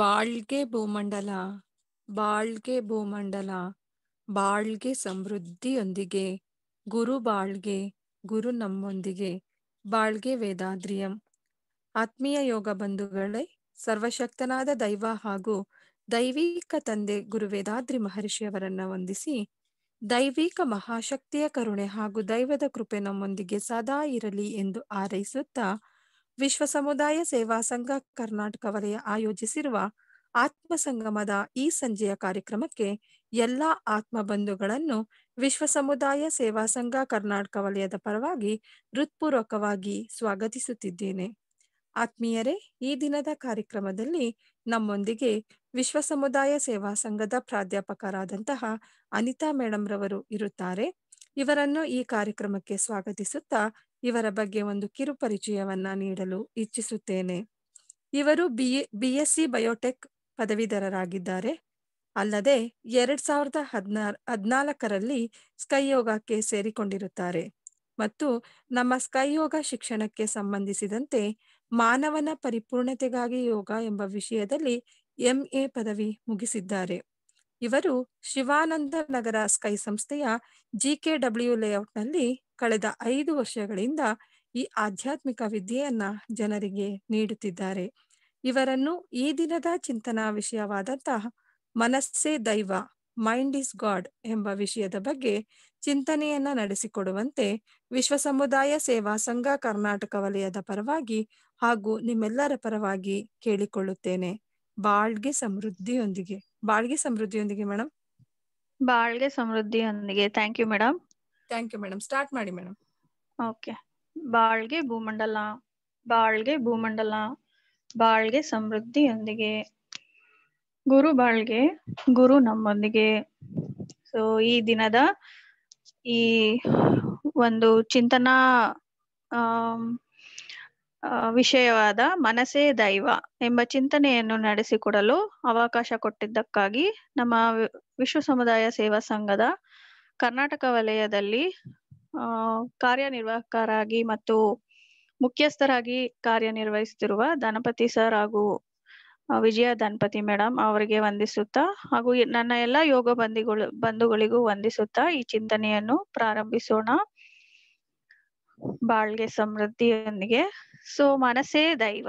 ಬಾಳ್ಗೆ ಭೂಮಂಡಲ ಬಾಳ್ಗೆ ಭೂಮಂಡಲ ಬಾಳ್ಗೆ ಸಮೃದ್ಧಿಯೊಂದಿಗೆ ಗುರು ಬಾಳ್ಗೆ ಗುರು ನಮ್ಮೊಂದಿಗೆ ಬಾಳ್ಗೆ ವೇದಾದ್ರಿಯಂ ಆತ್ಮೀಯ ಯೋಗ ಬಂಧುಗಳೇ ಸರ್ವಶಕ್ತನಾದ ದೈವ ಹಾಗೂ ದೈವಿಕ ತಂದೆ ಗುರು ವೇದಾದ್ರಿ ಮಹರ್ಷಿಯವರನ್ನ ವಂದಿಸಿ ದೈವಿಕ ಮಹಾಶಕ್ತಿಯ ಕರುಣೆ ಹಾಗೂ ದೈವದ ಕೃಪೆ ನಮ್ಮೊಂದಿಗೆ ಸದಾ ಇರಲಿ ಎಂದು ಆರೈಸುತ್ತಾ ವಿಶ್ವ ಸಮುದಾಯ ಸೇವಾ ಸಂಘ ಕರ್ನಾಟಕ ವಲಯ ಆಯೋಜಿಸಿರುವ ಆತ್ಮ ಸಂಗಮದ ಈ ಸಂಜೆಯ ಕಾರ್ಯಕ್ರಮಕ್ಕೆ ಎಲ್ಲಾ ಆತ್ಮ ಬಂಧುಗಳನ್ನು ವಿಶ್ವ ಸಮುದಾಯ ಸೇವಾ ಸಂಘ ಕರ್ನಾಟಕ ವಲಯದ ಪರವಾಗಿ ಹೃತ್ಪೂರ್ವಕವಾಗಿ ಸ್ವಾಗತಿಸುತ್ತಿದ್ದೇನೆ ಆತ್ಮೀಯರೇ ಈ ದಿನದ ಕಾರ್ಯಕ್ರಮದಲ್ಲಿ ನಮ್ಮೊಂದಿಗೆ ವಿಶ್ವ ಸಮುದಾಯ ಸೇವಾ ಸಂಘದ ಪ್ರಾಧ್ಯಾಪಕರಾದಂತಹ ಅನಿತಾ ಮೇಡಮ್ ರವರು ಇರುತ್ತಾರೆ ಇವರನ್ನು ಈ ಕಾರ್ಯಕ್ರಮಕ್ಕೆ ಸ್ವಾಗತಿಸುತ್ತಾ ಇವರ ಬಗ್ಗೆ ಒಂದು ಕಿರುಪರಿಚಯವನ್ನ ನೀಡಲು ಇಚ್ಛಿಸುತ್ತೇನೆ ಇವರು ಬಿಎ ಸಿ ಬಯೋಟೆಕ್ ಪದವೀಧರರಾಗಿದ್ದಾರೆ ಅಲ್ಲದೆ ಎರಡ್ ಸಾವಿರದ ಹದಿನಾರ್ ಹದಿನಾಲ್ಕರಲ್ಲಿ ಸ್ಕೈಯೋಗಕ್ಕೆ ಸೇರಿಕೊಂಡಿರುತ್ತಾರೆ ಮತ್ತು ನಮ್ಮ ಸ್ಕೈಯೋಗ ಶಿಕ್ಷಣಕ್ಕೆ ಸಂಬಂಧಿಸಿದಂತೆ ಮಾನವನ ಪರಿಪೂರ್ಣತೆಗಾಗಿ ಯೋಗ ಎಂಬ ವಿಷಯದಲ್ಲಿ ಎಂಎ ಪದವಿ ಮುಗಿಸಿದ್ದಾರೆ ಇವರು ಶಿವಾನಂದ ನಗರ ಸ್ಕೈ ಸಂಸ್ಥೆಯ ಜಿ ಕೆ ಡಬ್ಲ್ಯೂ ಲೇಔಟ್ನಲ್ಲಿ ಕಳೆದ ಐದು ವರ್ಷಗಳಿಂದ ಈ ಆಧ್ಯಾತ್ಮಿಕ ವಿದ್ಯೆಯನ್ನ ಜನರಿಗೆ ನೀಡುತ್ತಿದ್ದಾರೆ ಇವರನ್ನು ಈ ದಿನದ ಚಿಂತನಾ ವಿಷಯವಾದಂತಹ ಮನಸ್ಸೆ ದೈವ ಮೈಂಡ್ ಇಸ್ ಗಾಡ್ ಎಂಬ ವಿಷಯದ ಬಗ್ಗೆ ಚಿಂತನೆಯನ್ನ ನಡೆಸಿಕೊಡುವಂತೆ ವಿಶ್ವ ಸಮುದಾಯ ಸೇವಾ ಸಂಘ ಕರ್ನಾಟಕ ವಲಯದ ಪರವಾಗಿ ಹಾಗೂ ನಿಮ್ಮೆಲ್ಲರ ಪರವಾಗಿ ಕೇಳಿಕೊಳ್ಳುತ್ತೇನೆ ಬಾಳ್ಗೆ ಸಮೃದ್ಧಿಯೊಂದಿಗೆ ಬಾಳ್ಗೆ ಸಮೃದ್ಧಿಯೊಂದಿಗೆ ಮೇಡಮ್ ಬಾಳ್ಗೆ ಸಮೃದ್ಧಿಯೊಂದಿಗೆ thank you madam thank you madam start ಮಾಡಿ ಮೇಡಮ್ ಓಕೆ ಬಾಳ್ಗೆ ಭೂಮಂಡಲ ಬಾಳ್ಗೆ ಭೂಮಂಡಲ ಬಾಳ್ಗೆ ಸಮೃದ್ಧಿಯೊಂದಿಗೆ ಗುರು ಬಾಳ್ಗೆ ಗುರು ನಮ್ಮೊಂದಿಗೆ ಸೊ ಈ ದಿನದ ಈ ಒಂದು ಚಿಂತನಾ ವಿಷಯವಾದ ಮನಸೇ ದೈವ ಎಂಬ ಚಿಂತನೆಯನ್ನು ನಡೆಸಿಕೊಡಲು ಅವಕಾಶ ಕೊಟ್ಟಿದ್ದಕ್ಕಾಗಿ ನಮ್ಮ ವಿಶ್ವ ಸಮುದಾಯ ಸೇವಾ ಸಂಘದ ಕರ್ನಾಟಕ ವಲಯದಲ್ಲಿ ಕಾರ್ಯನಿರ್ವಾಹಕರಾಗಿ ಮತ್ತು ಮುಖ್ಯಸ್ಥರಾಗಿ ಕಾರ್ಯನಿರ್ವಹಿಸುತ್ತಿರುವ ದನಪತಿ ಸರ್ ಹಾಗೂ ವಿಜಯ ದನಪತಿ ಮೇಡಮ್ ಅವರಿಗೆ ವಂದಿಸುತ್ತಾ ಹಾಗೂ ನನ್ನ ಎಲ್ಲ ಯೋಗ ಬಂದಿಗಳು ಬಂಧುಗಳಿಗೂ ವಂದಿಸುತ್ತಾ ಈ ಚಿಂತನೆಯನ್ನು ಪ್ರಾರಂಭಿಸೋಣ ಬಾಳ್ಗೆ ಸಮೃದ್ಧಿಯೊಂದಿಗೆ ಸೊ ಮನಸ್ಸೇ ದೈವ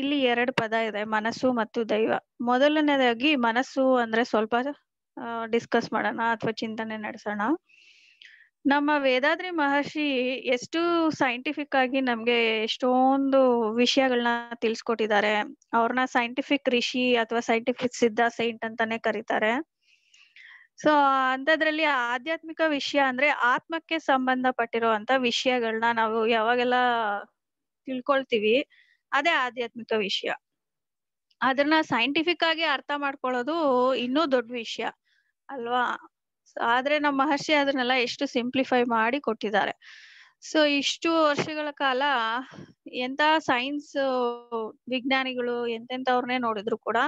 ಇಲ್ಲಿ ಎರಡು ಪದ ಇದೆ ಮನಸ್ಸು ಮತ್ತು ದೈವ ಮೊದಲನೇದಾಗಿ ಮನಸ್ಸು ಅಂದ್ರೆ ಸ್ವಲ್ಪ ಡಿಸ್ಕಸ್ ಮಾಡೋಣ ಅಥವಾ ಚಿಂತನೆ ನಡೆಸೋಣ ನಮ್ಮ ವೇದಾದ್ರಿ ಮಹರ್ಷಿ ಎಷ್ಟು ಸೈಂಟಿಫಿಕ್ ಆಗಿ ನಮ್ಗೆ ಎಷ್ಟೊಂದು ವಿಷಯಗಳನ್ನ ತಿಳ್ಸ್ಕೊಟ್ಟಿದ್ದಾರೆ ಅವ್ರನ್ನ ಸೈಂಟಿಫಿಕ್ ರಿಷಿ ಅಥವಾ ಸೈಂಟಿಫಿಕ್ ಸಿದ್ಧ ಸೈಂಟ್ ಅಂತಾನೆ ಕರೀತಾರೆ ಸೊ ಅಂತದ್ರಲ್ಲಿ ಆಧ್ಯಾತ್ಮಿಕ ವಿಷಯ ಅಂದ್ರೆ ಆತ್ಮಕ್ಕೆ ಸಂಬಂಧಪಟ್ಟಿರುವಂತ ವಿಷಯಗಳನ್ನ ನಾವು ಯಾವಾಗೆಲ್ಲ ತಿಳ್ಕೊಳ್ತೀವಿ ಅದೇ ಆಧ್ಯಾತ್ಮಿಕ ವಿಷಯ ಅದನ್ನ ಸೈಂಟಿಫಿಕ್ ಆಗಿ ಅರ್ಥ ಮಾಡ್ಕೊಳ್ಳೋದು ಇನ್ನೂ ದೊಡ್ಡ ವಿಷಯ ಅಲ್ವಾ ಆದ್ರೆ ನಮ್ಮ ಮಹರ್ಷಿ ಅದನ್ನೆಲ್ಲ ಎಷ್ಟು ಸಿಂಪ್ಲಿಫೈ ಮಾಡಿ ಕೊಟ್ಟಿದ್ದಾರೆ ಸೊ ಇಷ್ಟು ವರ್ಷಗಳ ಕಾಲ ಎಂತ ಸೈನ್ಸ್ ವಿಜ್ಞಾನಿಗಳು ಎಂತೆಂತವ್ರನ್ನೇ ನೋಡಿದ್ರು ಕೂಡ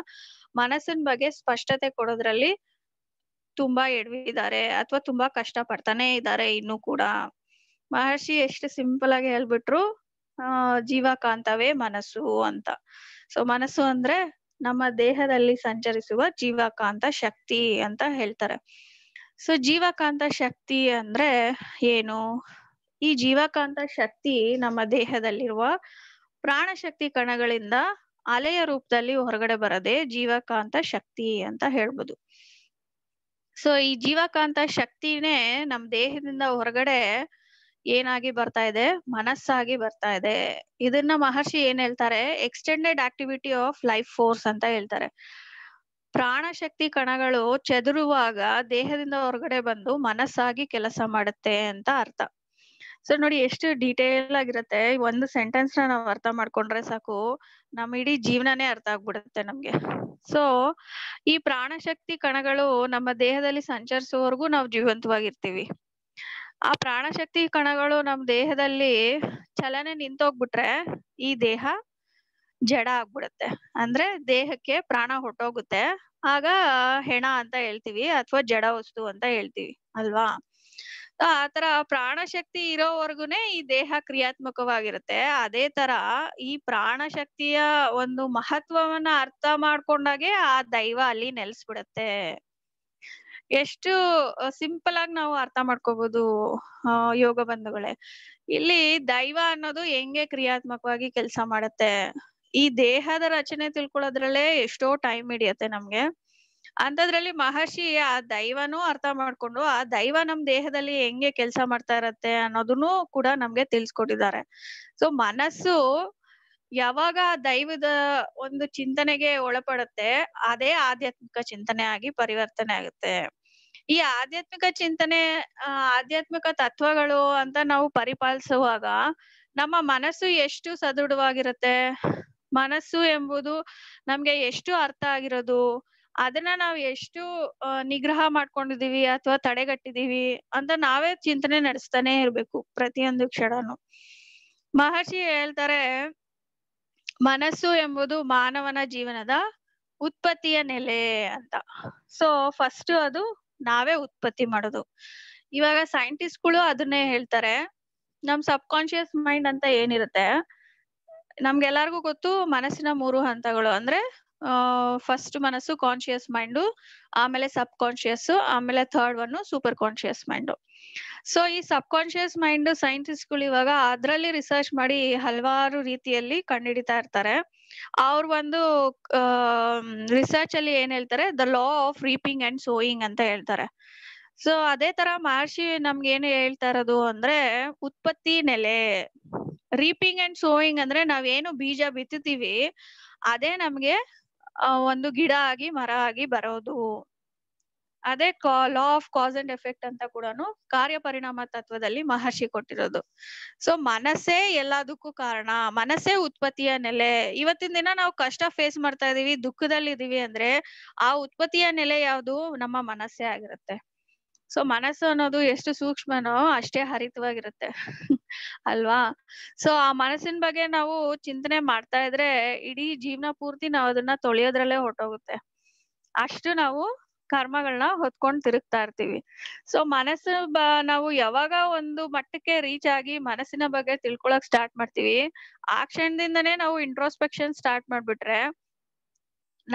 ಮನಸ್ಸಿನ ಬಗ್ಗೆ ಸ್ಪಷ್ಟತೆ ಕೊಡೋದ್ರಲ್ಲಿ ತುಂಬಾ ಎಡವಿದ್ದಾರೆ ಅಥವಾ ತುಂಬಾ ಕಷ್ಟ ಪಡ್ತಾನೆ ಇದ್ದಾರೆ ಇನ್ನು ಕೂಡ ಮಹರ್ಷಿ ಎಷ್ಟು ಸಿಂಪಲ್ ಆಗಿ ಹೇಳ್ಬಿಟ್ರು ಆ ಜೀವಕಾಂತವೇ ಮನಸ್ಸು ಅಂತ ಸೊ ಮನಸ್ಸು ಅಂದ್ರೆ ನಮ್ಮ ದೇಹದಲ್ಲಿ ಸಂಚರಿಸುವ ಜೀವಕಾಂತ ಶಕ್ತಿ ಅಂತ ಹೇಳ್ತಾರೆ ಸೊ ಜೀವಕಾಂತ ಶಕ್ತಿ ಅಂದ್ರೆ ಏನು ಈ ಜೀವಕಾಂತ ಶಕ್ತಿ ನಮ್ಮ ದೇಹದಲ್ಲಿರುವ ಪ್ರಾಣಶಕ್ತಿ ಕಣಗಳಿಂದ ಅಲೆಯ ರೂಪದಲ್ಲಿ ಹೊರಗಡೆ ಬರದೆ ಜೀವಕಾಂತ ಶಕ್ತಿ ಅಂತ ಹೇಳ್ಬೋದು ಸೊ ಈ ಜೀವಕಾಂತ ಶಕ್ತಿನೇ ನಮ್ ದೇಹದಿಂದ ಹೊರಗಡೆ ಏನಾಗಿ ಬರ್ತಾ ಇದೆ ಮನಸ್ಸಾಗಿ ಬರ್ತಾ ಇದೆ ಇದನ್ನ ಮಹರ್ಷಿ ಏನ್ ಹೇಳ್ತಾರೆ extended activity of life force ಅಂತ ಹೇಳ್ತಾರೆ ಪ್ರಾಣ ಶಕ್ತಿ ಕಣಗಳು ಚದುರುವಾಗ ದೇಹದಿಂದ ಹೊರಗಡೆ ಬಂದು ಮನಸ್ಸಾಗಿ ಕೆಲಸ ಮಾಡುತ್ತೆ ಅಂತ ಅರ್ಥ ಸೊ ನೋಡಿ ಎಷ್ಟು ಡೀಟೇಲ್ ಆಗಿರುತ್ತೆ ಒಂದು ಸೆಂಟೆನ್ಸ್ ನ ನಾವು ಅರ್ಥ ಮಾಡ್ಕೊಂಡ್ರೆ ಸಾಕು ನಮ್ಮ ಇಡೀ ಜೀವನನೇ ಅರ್ಥ ಆಗ್ಬಿಡುತ್ತೆ ನಮ್ಗೆ ಸೊ ಈ ಪ್ರಾಣಶಕ್ತಿ ಕಣಗಳು ನಮ್ಮ ದೇಹದಲ್ಲಿ ಸಂಚರಿಸುವವರೆಗೂ ನಾವು ಜೀವಂತವಾಗಿರ್ತೀವಿ ಆ ಪ್ರಾಣಶಕ್ತಿ ಕಣಗಳು ನಮ್ಮ ದೇಹದಲ್ಲಿ ಚಲನೆ ನಿಂತೋಗ್ಬಿಟ್ರೆ ಈ ದೇಹ ಜಡ ಆಗ್ಬಿಡುತ್ತೆ ಅಂದ್ರೆ ದೇಹಕ್ಕೆ ಪ್ರಾಣ ಹೊಟ್ಟೋಗುತ್ತೆ ಆಗ ಹೆಣ ಅಂತ ಹೇಳ್ತೀವಿ ಅಥವಾ ಜಡ ವಸ್ತು ಅಂತ ಹೇಳ್ತೀವಿ ಅಲ್ವಾ ಆತರ ಪ್ರಾಣ ಶಕ್ತಿ ಇರೋವರ್ಗುನೆ ಈ ದೇಹ ಕ್ರಿಯಾತ್ಮಕವಾಗಿರುತ್ತೆ ಅದೇ ತರ ಈ ಪ್ರಾಣ ಶಕ್ತಿಯ ಒಂದು ಮಹತ್ವವನ್ನ ಅರ್ಥ ಮಾಡ್ಕೊಂಡಾಗೆ ಆ ದೈವ ಅಲ್ಲಿ ನೆಲೆಸ್ಬಿಡತ್ತೆ ಎಷ್ಟು ಸಿಂಪಲ್ ಆಗಿ ನಾವು ಅರ್ಥ ಮಾಡ್ಕೋಬಹುದು ಯೋಗ ಬಂಧುಗಳೇ ಇಲ್ಲಿ ದೈವ ಅನ್ನೋದು ಹೆಂಗೆ ಕ್ರಿಯಾತ್ಮಕವಾಗಿ ಕೆಲಸ ಮಾಡತ್ತೆ ಈ ದೇಹದ ರಚನೆ ತಿಳ್ಕೊಳ್ಳೋದ್ರಲ್ಲೇ ಎಷ್ಟೋ ಟೈಮ್ ಹಿಡಿಯತ್ತೆ ನಮ್ಗೆ ಅಂತದ್ರಲ್ಲಿ ಮಹರ್ಷಿ ಆ ದೈವನೂ ಅರ್ಥ ಮಾಡ್ಕೊಂಡು ಆ ದೈವ ನಮ್ ದೇಹದಲ್ಲಿ ಹೆಂಗೆ ಕೆಲಸ ಮಾಡ್ತಾ ಇರತ್ತೆ ಅನ್ನೋದನ್ನು ಕೂಡ ನಮ್ಗೆ ತಿಳಿಸ್ಕೊಟ್ಟಿದ್ದಾರೆ ಸೊ ಮನಸ್ಸು ಯಾವಾಗ ದೈವದ ಒಂದು ಚಿಂತನೆಗೆ ಒಳಪಡುತ್ತೆ ಅದೇ ಆಧ್ಯಾತ್ಮಿಕ ಚಿಂತನೆ ಆಗಿ ಪರಿವರ್ತನೆ ಆಗುತ್ತೆ ಈ ಆಧ್ಯಾತ್ಮಿಕ ಚಿಂತನೆ ಆಧ್ಯಾತ್ಮಿಕ ತತ್ವಗಳು ಅಂತ ನಾವು ಪರಿಪಾಲಿಸುವಾಗ ನಮ್ಮ ಮನಸ್ಸು ಎಷ್ಟು ಸದೃಢವಾಗಿರುತ್ತೆ ಮನಸ್ಸು ಎಂಬುದು ನಮ್ಗೆ ಎಷ್ಟು ಅರ್ಥ ಆಗಿರೋದು ಅದನ್ನ ನಾವ್ ಎಷ್ಟು ನಿಗ್ರಹ ಮಾಡ್ಕೊಂಡಿದೀವಿ ಅಥವಾ ತಡೆಗಟ್ಟಿದೀವಿ ಅಂತ ನಾವೇ ಚಿಂತನೆ ನಡೆಸ್ತಾನೆ ಇರ್ಬೇಕು ಪ್ರತಿಯೊಂದು ಕ್ಷಣನು ಮಹರ್ಷಿ ಹೇಳ್ತಾರೆ ಮನಸ್ಸು ಎಂಬುದು ಮಾನವನ ಜೀವನದ ಉತ್ಪತ್ತಿಯ ನೆಲೆ ಅಂತ ಸೊ ಫಸ್ಟ್ ಅದು ನಾವೇ ಉತ್ಪತ್ತಿ ಮಾಡೋದು ಇವಾಗ ಸೈಂಟಿಸ್ಟ್ಗಳು ಅದನ್ನೇ ಹೇಳ್ತಾರೆ ನಮ್ ಸಬ್ ಕಾನ್ಶಿಯಸ್ ಮೈಂಡ್ ಅಂತ ಏನಿರುತ್ತೆ ನಮ್ಗೆಲ್ಲಾರ್ಗು ಗೊತ್ತು ಮನಸ್ಸಿನ ಮೂರು ಹಂತಗಳು ಅಂದ್ರೆ ಫಸ್ಟ್ ಮನಸ್ಸು ಕಾನ್ಶಿಯಸ್ ಮೈಂಡು ಆಮೇಲೆ ಸಬ್ ಕಾನ್ಶಿಯಸ್ ಆಮೇಲೆ third one superconscious mind so ಈ ಸಬ್ ಕಾನ್ಶಿಯಸ್ ಮೈಂಡ್ ಸೈಂಟಿಸ್ಟ್ ಗಳು ಇವಾಗ ಅದರಲ್ಲಿ ರಿಸರ್ಚ್ ಮಾಡಿ ಹಲವಾರು ರೀತಿಯಲ್ಲಿ ಕಂಡುಹಿಡಿತಾ ಇರ್ತಾರೆ ಅವ್ರ ಒಂದು ರಿಸರ್ಚ್ ಅಲ್ಲಿ ಏನ್ ಹೇಳ್ತಾರೆ the law of reaping and sowing ಅಂತ ಹೇಳ್ತಾರೆ ಸೊ ಅದೇ ತರ ಮಹರ್ಷಿ ನಮ್ಗೆ ಏನು ಹೇಳ್ತಾ ಇರೋದು ಅಂದ್ರೆ ಉತ್ಪತ್ತಿ ನೆಲೆ ರೀಪಿಂಗ್ ಅಂಡ್ ಸೋಯಿಂಗ್ ಅಂದ್ರೆ ನಾವೇನು ಬೀಜ ಬಿತ್ತುತ್ತೀವಿ ಅದೇ ನಮ್ಗೆ ಒಂದು ಗಿಡ ಆಗಿ ಮರ ಆಗಿ ಬರೋದು ಅದೇ law of cause and effect ಅಂತ ಕೂಡ ಕಾರ್ಯ ಪರಿಣಾಮ ತತ್ವದಲ್ಲಿ ಮಹರ್ಷಿ ಕೊಟ್ಟಿರೋದು ಸೊ ಮನಸ್ಸೇ ಎಲ್ಲದಕ್ಕೂ ಕಾರಣ ಮನಸ್ಸೇ ಉತ್ಪತ್ತಿಯ ನೆಲೆ ಇವತ್ತಿನ ದಿನ ನಾವು ಕಷ್ಟ ಫೇಸ್ ಮಾಡ್ತಾ ಇದೀವಿ ದುಃಖದಲ್ಲಿ ಇದೀವಿ ಅಂದ್ರೆ ಆ ಉತ್ಪತ್ತಿಯ ನೆಲೆ ಯಾವುದು ನಮ್ಮ ಮನಸ್ಸೇ ಆಗಿರುತ್ತೆ ಸೊ ಮನಸ್ಸು ಅನ್ನೋದು ಎಷ್ಟು ಸೂಕ್ಷ್ಮನೋ ಅಷ್ಟೇ ಹರಿತವಾಗಿರುತ್ತೆ ಅಲ್ವಾ ಸೊ ಆ ಮನಸ್ಸಿನ ಬಗ್ಗೆ ನಾವು ಚಿಂತನೆ ಮಾಡ್ತಾ ಇದ್ರೆ ಇಡೀ ಜೀವನ ಪೂರ್ತಿ ನಾವು ಅದನ್ನ ತೊಳೆಯೋದ್ರಲ್ಲೇ ಹೊಟ್ಟೋಗುತ್ತೆ ಅಷ್ಟು ನಾವು ಕರ್ಮಗಳನ್ನ ಹೊತ್ಕೊಂಡ್ ತಿರುಗ್ತಾ ಇರ್ತೀವಿ ಸೊ ಮನಸ್ಸು ನಾವು ಯಾವಾಗ ಒಂದು ಮಟ್ಟಕ್ಕೆ ರೀಚ್ ಆಗಿ ಮನಸ್ಸಿನ ಬಗ್ಗೆ ತಿಳ್ಕೊಳಕ್ ಸ್ಟಾರ್ಟ್ ಮಾಡ್ತೀವಿ ಆ ಕ್ಷಣದಿಂದನೇ ನಾವು ಇಂಟ್ರೋಸ್ಪೆಕ್ಷನ್ ಸ್ಟಾರ್ಟ್ ಮಾಡ್ಬಿಟ್ರೆ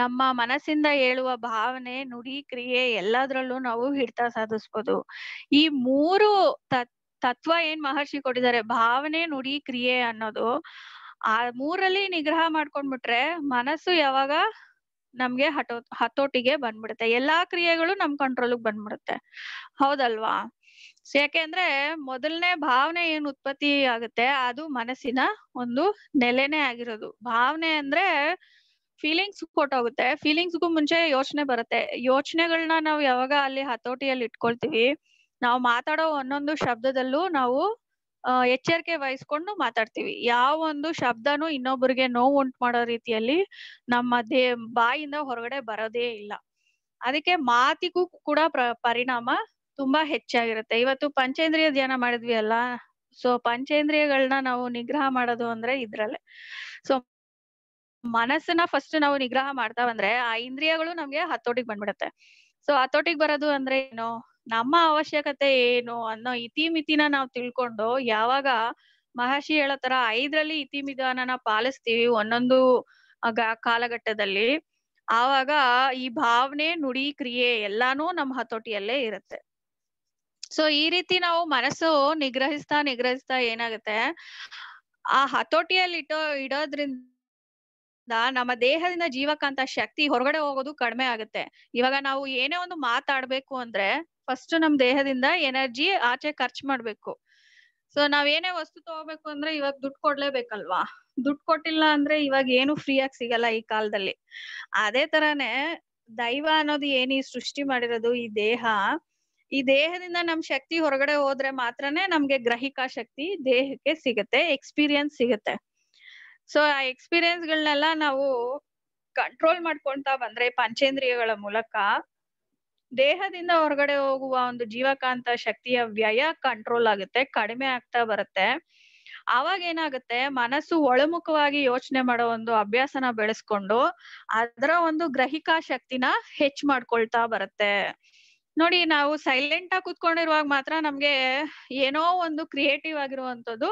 ನಮ್ಮ ಮನಸ್ಸಿಂದ ಹೇಳುವ ಭಾವನೆ ನುಡಿ ಕ್ರಿಯೆ ಎಲ್ಲದ್ರಲ್ಲೂ ನಾವು ಹಿಡಿತ ಸಾಧಿಸ್ಬೋದು ಈ ಮೂರು ತತ್ ತತ್ವ ಏನ್ ಮಹರ್ಷಿ ಕೊಟ್ಟಿದ್ದಾರೆ ಭಾವನೆ ನುಡಿ ಕ್ರಿಯೆ ಅನ್ನೋದು ಆ ಮೂರಲ್ಲಿ ನಿಗ್ರಹ ಮಾಡ್ಕೊಂಡ್ಬಿಟ್ರೆ ಮನಸ್ಸು ಯಾವಾಗ ನಮ್ಗೆ ಹತೋ ಹತೋಟಿಗೆ ಬಂದ್ಬಿಡುತ್ತೆ ಎಲ್ಲಾ ಕ್ರಿಯೆಗಳು ನಮ್ ಕಂಟ್ರೋಲ್ಗೆ ಬಂದ್ಬಿಡುತ್ತೆ ಹೌದಲ್ವಾ ಯಾಕೆಂದ್ರೆ ಮೊದಲನೇ ಭಾವನೆ ಏನ್ ಉತ್ಪತ್ತಿ ಆಗುತ್ತೆ ಅದು ಮನಸ್ಸಿನ ಒಂದು ನೆಲೆನೇ ಆಗಿರೋದು ಭಾವನೆ ಅಂದ್ರೆ ಫೀಲಿಂಗ್ಸ್ ಕೊಟ್ಟೋಗುತ್ತೆ ಫೀಲಿಂಗ್ಸ್ಗೂ ಮುಂಚೆ ಯೋಚನೆ ಬರುತ್ತೆ ಯೋಚನೆಗಳನ್ನ ನಾವು ಯಾವಾಗ ಅಲ್ಲಿ ಹತೋಟಿಯಲ್ಲಿ ಇಟ್ಕೊಳ್ತೀವಿ ನಾವು ಮಾತಾಡೋ ಒಂದೊಂದು ಶಬ್ದದಲ್ಲೂ ನಾವು ಎಚ್ಚರಿಕೆ ವಹಿಸ್ಕೊಂಡು ಮಾತಾಡ್ತೀವಿ ಯಾವ ಒಂದು ಶಬ್ದನೂ ಇನ್ನೊಬ್ಬರಿಗೆ ನೋವು ಉಂಟು ಮಾಡೋ ರೀತಿಯಲ್ಲಿ ನಮ್ಮ ದೇ ಬಾಯಿಂದ ಹೊರಗಡೆ ಬರೋದೇ ಇಲ್ಲ ಅದಕ್ಕೆ ಮಾತಿಗೂ ಕೂಡ ಪರಿಣಾಮ ತುಂಬಾ ಹೆಚ್ಚಾಗಿರುತ್ತೆ ಇವತ್ತು ಪಂಚೇಂದ್ರಿಯ ಧ್ಯಾನ ಮಾಡಿದ್ವಿ ಅಲ್ಲ ಸೊ ಪಂಚೇಂದ್ರಿಯಗಳನ್ನ ನಾವು ನಿಗ್ರಹ ಮಾಡೋದು ಅಂದ್ರೆ ಇದ್ರಲ್ಲೇ ಸೊ ಮನಸ್ಸನ್ನ ಫಸ್ಟ್ ನಾವು ನಿಗ್ರಹ ಮಾಡ್ತಾ ಬಂದ್ರೆ ಆ ಇಂದ್ರಿಯಗಳು ನಮ್ಗೆ ಹತೋಟಿಗೆ ಬಂದ್ಬಿಡತ್ತೆ ಸೊ ಹತೋಟಿಗೆ ಬರೋದು ಅಂದ್ರೆ ಏನು ನಮ್ಮ ಅವಶ್ಯಕತೆ ಏನು ಅನ್ನೋ ಇತಿಮಿತಿನ ನಾವು ತಿಳ್ಕೊಂಡು ಯಾವಾಗ ಮಹರ್ಷಿ ಹೇಳೋ ತರ ಐದರಲ್ಲಿ ಇತಿಮಿದಾನನ ಪಾಲಿಸ್ತೀವಿ ಒಂದೊಂದು ಕಾಲಘಟ್ಟದಲ್ಲಿ ಆವಾಗ ಈ ಭಾವನೆ ನುಡಿ ಕ್ರಿಯೆ ಎಲ್ಲಾನು ನಮ್ಮ ಹತೋಟಿಯಲ್ಲೇ ಇರುತ್ತೆ ಸೊ ಈ ರೀತಿ ನಾವು ಮನಸ್ಸು ನಿಗ್ರಹಿಸ್ತಾ ನಿಗ್ರಹಿಸ್ತಾ ಏನಾಗುತ್ತೆ ಆ ಹತೋಟಿಯಲ್ಲಿ ಇಟ್ಟೋ ಇಡೋದ್ರಿಂದ ನಮ್ಮ ದೇಹದಿಂದ ಜೀವಕ್ಕಂತ ಶಕ್ತಿ ಹೊರಗಡೆ ಹೋಗೋದು ಕಡಿಮೆ ಆಗುತ್ತೆ ಇವಾಗ ನಾವು ಏನೇ ಒಂದು ಮಾತಾಡ್ಬೇಕು ಅಂದ್ರೆ ಫಸ್ಟ್ ನಮ್ ದೇಹದಿಂದ ಎನರ್ಜಿ ಆಚೆ ಖರ್ಚು ಮಾಡ್ಬೇಕು ಸೊ ನಾವ್ ಏನೇ ವಸ್ತು ತಗೋಬೇಕು ಅಂದ್ರೆ ಇವಾಗ ದುಡ್ಡು ಕೊಡ್ಲೇಬೇಕಲ್ವಾ ದುಡ್ಡು ಕೊಟ್ಟಿಲ್ಲ ಅಂದ್ರೆ ಇವಾಗ ಏನು ಫ್ರೀ ಆಗಿ ಸಿಗಲ್ಲ ಈ ಕಾಲದಲ್ಲಿ ಅದೇ ತರಾನೇ ದೈವ ಅನ್ನೋದು ಏನಿ ಸೃಷ್ಟಿ ಮಾಡಿರೋದು ಈ ದೇಹ ಈ ದೇಹದಿಂದ ನಮ್ ಶಕ್ತಿ ಹೊರಗಡೆ ಹೋದ್ರೆ ಮಾತ್ರನೇ ನಮ್ಗೆ ಗ್ರಹಿಕಾ ಶಕ್ತಿ ದೇಹಕ್ಕೆ ಸಿಗತ್ತೆ ಎಕ್ಸ್ಪೀರಿಯನ್ಸ್ ಸಿಗತ್ತೆ ಸೊ ಆ ಎಕ್ಸ್ಪೀರಿಯನ್ಸ್ ಗಳನ್ನೆಲ್ಲ ನಾವು ಕಂಟ್ರೋಲ್ ಮಾಡ್ಕೊಂತ ಬಂದ್ರೆ ಪಂಚೇಂದ್ರಿಯಗಳ ಮೂಲಕ ದೇಹದಿಂದ ಹೊರಗಡೆ ಹೋಗುವ ಒಂದು ಜೀವಕಾಂತ ಶಕ್ತಿಯ ವ್ಯಯ ಕಂಟ್ರೋಲ್ ಆಗುತ್ತೆ ಕಡಿಮೆ ಆಗ್ತಾ ಬರುತ್ತೆ ಆವಾಗ ಏನಾಗುತ್ತೆ ಮನಸ್ಸು ಒಳಮುಖವಾಗಿ ಯೋಚನೆ ಮಾಡೋ ಒಂದು ಅಭ್ಯಾಸನ ಬೆಳೆಸ್ಕೊಂಡು ಅದರ ಒಂದು ಗ್ರಹಿಕಾ ಶಕ್ತಿನ ಹೆಚ್ಚು ಮಾಡ್ಕೊಳ್ತಾ ಬರುತ್ತೆ ನೋಡಿ ನಾವು ಸೈಲೆಂಟ್ ಆಗಿ ಕುತ್ಕೊಂಡಿರುವಾಗ ಮಾತ್ರ ನಮ್ಗೆ ಏನೋ ಒಂದು ಕ್ರಿಯೇಟಿವ್ ಆಗಿರುವಂತದ್ದು